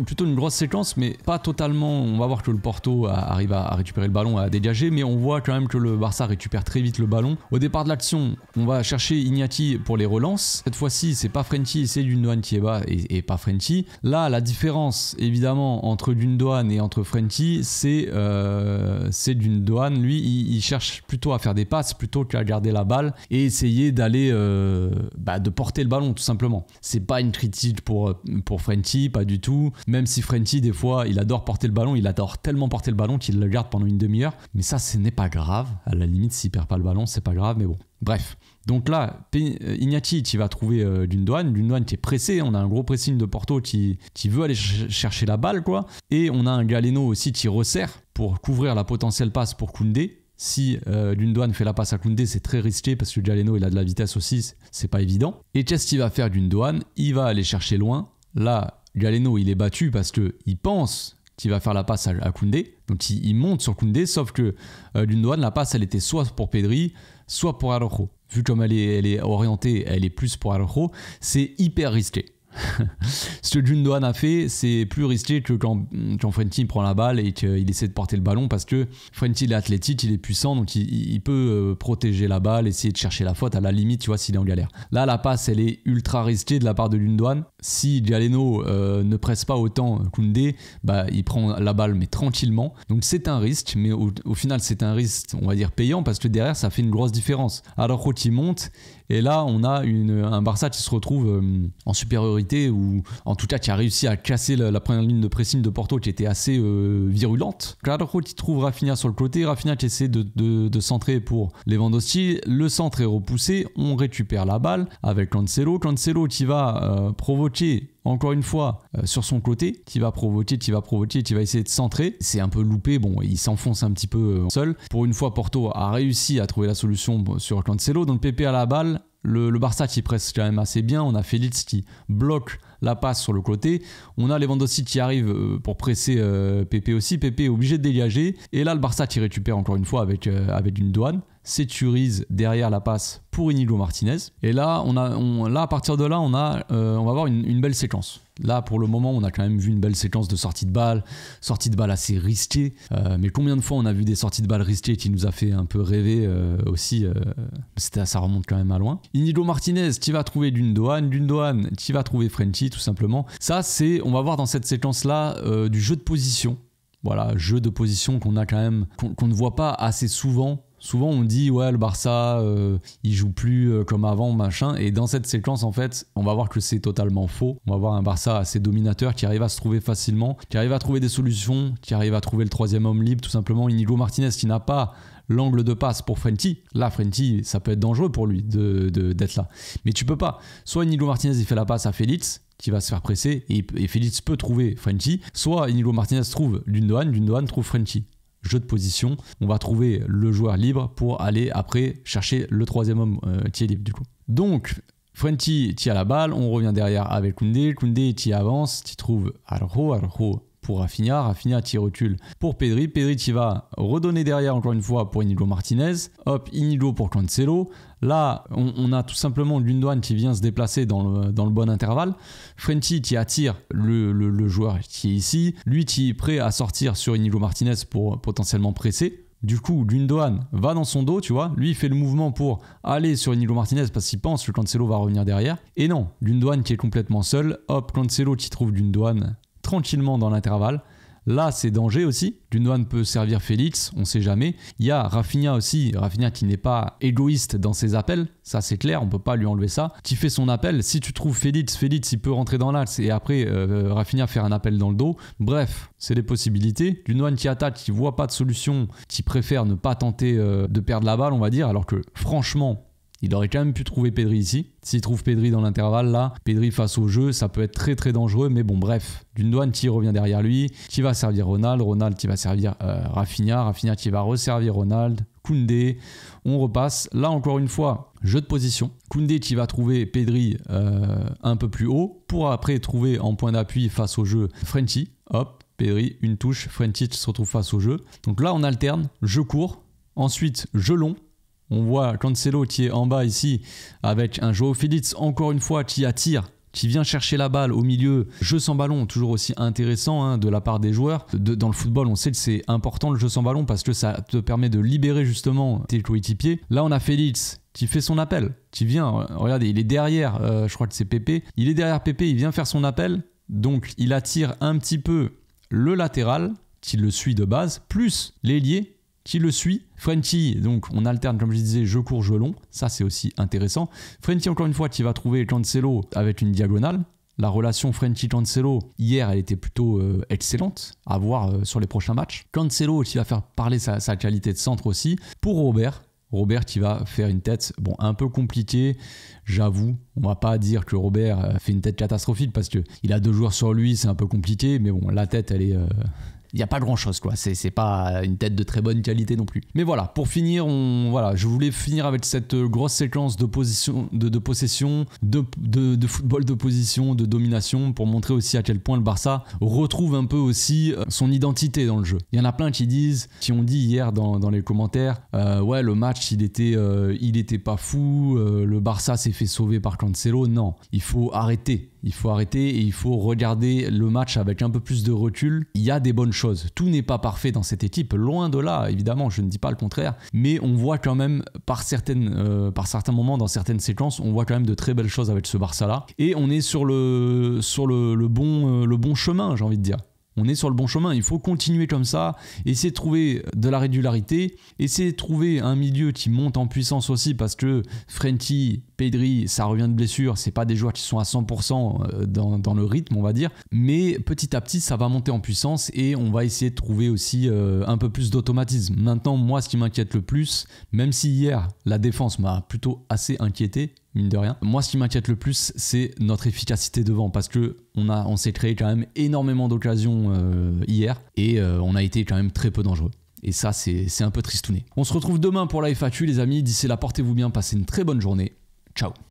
plutôt une grosse séquence, mais pas totalement. On va voir que le Porto arrive à, récupérer le ballon, à dégager, mais on voit quand même que le Barça récupère très vite le ballon. Au départ de l'action, on va chercher Ignati pour les relances. Cette fois-ci, c'est pas Frenkie, c'est Gundogan qui est bas et, pas Frenkie. Là, la différence, évidemment, entre Gundogan et entre Frenkie, c'est euh, Lui, il, cherche plutôt à faire des passes plutôt qu'à garder la balle et essayer d'aller, euh, bah, de porter le ballon, tout simplement. C'est pas une critique pour, pour Frenkie, pas du tout. Même si Frenkie, des fois, il adore porter le ballon, il adore tellement porter le ballon qu'il le garde pendant une demi-heure. Mais ça, c'est pas grave. À la limite, s'il perd pas le ballon, c'est pas grave, mais bon. Bref. Donc là, euh, Ignati qui va trouver euh, d'une qui est pressé. On a un gros pressing de Porto qui, qui veut aller chercher la balle, quoi. Et on a un Galeno aussi qui resserre pour couvrir la potentielle passe pour Koundé. Si euh, fait la passe à Koundé, c'est très risqué parce que Galeno il a de la vitesse aussi, c'est pas évident. Et qu'est-ce qu'il va faire douane Il va aller chercher loin. Là, Galeno il est battu parce que il pense qui va faire la passe à, Koundé. Donc il, monte sur Koundé, sauf que d'une euh, douane la passe, elle était soit pour Pedri, soit pour Arojo. Vu comme elle est, elle est orientée, elle est plus pour Arojo, c'est hyper risqué. Ce que doan a fait, c'est plus risqué que quand, quand prend la balle et qu'il essaie de porter le ballon parce que Frenzy est athlétique, il est puissant, donc il, peut euh, protéger la balle, essayer de chercher la faute à la limite, tu vois, s'il est en galère. Là, la passe, elle est ultra risquée de la part de Jundohan. Si Galeno euh, ne presse pas autant euh, Koundé, bah, il prend la balle mais tranquillement. Donc c'est un risque, mais au, final c'est un risque, on va dire payant parce que derrière ça fait une grosse différence. Alors quand il monte, et là, on a un Barça qui se retrouve euh, en supériorité, ou en tout cas qui a réussi à casser la, première ligne de pressing de Porto qui était assez euh, virulente. Claro qui trouve Rafinha sur le côté, Rafinha qui essaie de, de centrer pour Lewandowski. Le centre est repoussé, on récupère la balle avec Cancelo. Cancelo qui va euh, provoquer encore une fois, euh, sur son côté, qui va provoquer, qui va provoquer, qui va essayer de centrer. C'est un peu loupé, bon, il s'enfonce un petit peu euh, seul. Pour une fois, Porto a réussi à trouver la solution sur Cancelo, donc Pépé à la balle, le, Barça qui presse quand même assez bien. On a Félix qui bloque la passe sur le côté. On a Lewandowski qui arrive euh, pour presser PP aussi. PP est obligé de dégager. Et là, le Barça qui récupère encore une fois avec, avec une douane sécurise derrière la passe pour Inigo Martinez. Et là, on a, là à partir de là, on, a, euh, on va avoir une, belle séquence. Là, pour le moment, on a quand même vu une belle séquence de sortie de balle, sortie de balle assez risquée. Euh, mais combien de fois on a vu des sorties de balles risquées qui nous a fait un peu rêver euh, aussi aussi Ça remonte quand même à loin. Inigo Martinez qui va trouver d'une Gundogan qui va trouver Frenchy, tout simplement. Ça, c'est, on va voir dans cette séquence-là du jeu de position. Voilà, jeu de position qu'on a quand même, qu'on ne voit pas assez souvent souvent on dit ouais le Barça euh, il joue plus euh, comme avant machin et dans cette séquence en fait on va voir que c'est totalement faux on va voir un Barça assez dominateur qui arrive à se trouver facilement qui arrive à trouver des solutions qui arrive à trouver le troisième homme libre tout simplement Inigo Martinez qui n'a pas l'angle de passe pour Frenti. là Frenti, ça peut être dangereux pour lui de d'être là mais tu peux pas soit Inigo Martinez il fait la passe à Félix qui va se faire presser et, Félix peut trouver Frenti. soit Inigo Martinez trouve Lundohan, Lundohan trouve Frenchie jeu de position, on va trouver le joueur libre pour aller après chercher le troisième homme euh, qui est libre du coup. Donc, Frenti, tient la balle, on revient derrière avec Koundé, Koundé qui avance, qui trouve arro arro pour Rafinha, Rafinha tire recule pour Pedri, Pedri qui va redonner derrière encore une fois pour Inigo Martinez, hop Inigo pour Cancelo, là on, a tout simplement douane qui vient se déplacer dans le, dans le bon intervalle, Frenchy qui attire le, joueur qui est ici, lui qui est prêt à sortir sur Inigo Martinez pour potentiellement presser, du coup, douane va dans son dos, tu vois. Lui, il fait le mouvement pour aller sur Inigo Martinez parce qu'il pense que Cancelo va revenir derrière. Et non, douane qui est complètement seul. Hop, Cancelo qui trouve douane tranquillement dans l'intervalle. Là, c'est danger aussi. Gundogan peut servir Félix, on sait jamais. Il y a Rafinha aussi, Rafinha qui n'est pas égoïste dans ses appels, ça c'est clair, on peut pas lui enlever ça. Qui fait son appel, si tu trouves Félix, Félix il peut rentrer dans l'axe et après euh, euh, Rafinha faire un appel dans le dos. Bref, c'est des possibilités. Gundogan qui attaque, qui voit pas de solution, qui préfère ne pas tenter euh, de perdre la balle, on va dire, alors que franchement, il aurait quand même pu trouver Pedri ici. S'il trouve Pedri dans l'intervalle, là, Pedri face au jeu, ça peut être très très dangereux. Mais bon, bref, d'une douane qui revient derrière lui, qui va servir Ronald, Ronald qui va servir euh, Rafinha, Rafinha qui va resservir Ronald, Koundé. On repasse. Là, encore une fois, jeu de position. Koundé qui va trouver Pedri euh, un peu plus haut pour après trouver en point d'appui face au jeu Frenchy. Hop, Pedri, une touche, Frenchy se retrouve face au jeu. Donc là, on alterne, je cours, ensuite je long on voit Cancelo qui est en bas ici avec un joueur. Félix encore une fois qui attire qui vient chercher la balle au milieu, jeu sans ballon, toujours aussi intéressant hein, de la part des joueurs. dans le football, on sait que c'est important le jeu sans ballon parce que ça te permet de libérer justement tes coéquipiers. Là, on a Félix qui fait son appel, qui vient, regardez, il est derrière, euh, je crois que c'est Pépé, il est derrière Pépé, il vient faire son appel, donc il attire un petit peu le latéral qui le suit de base, plus l'ailier qui le suit. Frenchie, donc on alterne, comme je disais, jeu court, jeu long. Ça, c'est aussi intéressant. Frenchie, encore une fois, qui va trouver Cancelo avec une diagonale. La relation frenchy cancelo hier, elle était plutôt euh, excellente à voir euh, sur les prochains matchs. Cancelo qui va faire parler sa, qualité de centre aussi. Pour Robert, Robert qui va faire une tête, bon, un peu compliquée, j'avoue. On va pas dire que Robert euh, fait une tête catastrophique parce qu'il a deux joueurs sur lui, c'est un peu compliqué, mais bon, la tête, elle est, il n'y a pas grand chose quoi. C'est pas une tête de très bonne qualité non plus. Mais voilà, pour finir, voilà, je voulais finir avec cette euh, grosse séquence de, de, possession, de, de, de football d'opposition, de domination, pour montrer aussi à quel point le Barça retrouve un peu aussi euh, son identité dans le jeu. Il y en a plein qui disent, qui ont dit hier dans, les commentaires, euh, ouais, le match il était, il était pas fou, le Barça s'est fait sauver par Cancelo. Non, il faut arrêter il faut arrêter et il faut regarder le match avec un peu plus de recul. Il y a des bonnes choses. Tout n'est pas parfait dans cette équipe, loin de là, évidemment, je ne dis pas le contraire. Mais on voit quand même, par, certaines, euh, par certains moments, dans certaines séquences, on voit quand même de très belles choses avec ce Barça-là. Et on est sur le, sur le, bon, euh, le bon chemin, j'ai envie de dire. On est sur le bon chemin, il faut continuer comme ça, essayer de trouver de la régularité, essayer de trouver un milieu qui monte en puissance aussi parce que Frenkie Pedri, ça revient de blessure, c'est pas des joueurs qui sont à 100% euh, dans, le rythme, on va dire, mais petit à petit, ça va monter en puissance et on va essayer de trouver aussi euh, un peu plus d'automatisme. Maintenant, moi, ce qui m'inquiète le plus, même si hier, la défense m'a plutôt assez inquiété, mine de rien. Moi, ce qui m'inquiète le plus, c'est notre efficacité devant, parce que on, on s'est créé quand même énormément d'occasions euh, hier, et on a été quand même très peu dangereux. Et ça, c'est un peu tristouné. On se retrouve demain pour la FAQ, les amis. D'ici là, portez-vous bien, passez une très bonne journée. Ciao.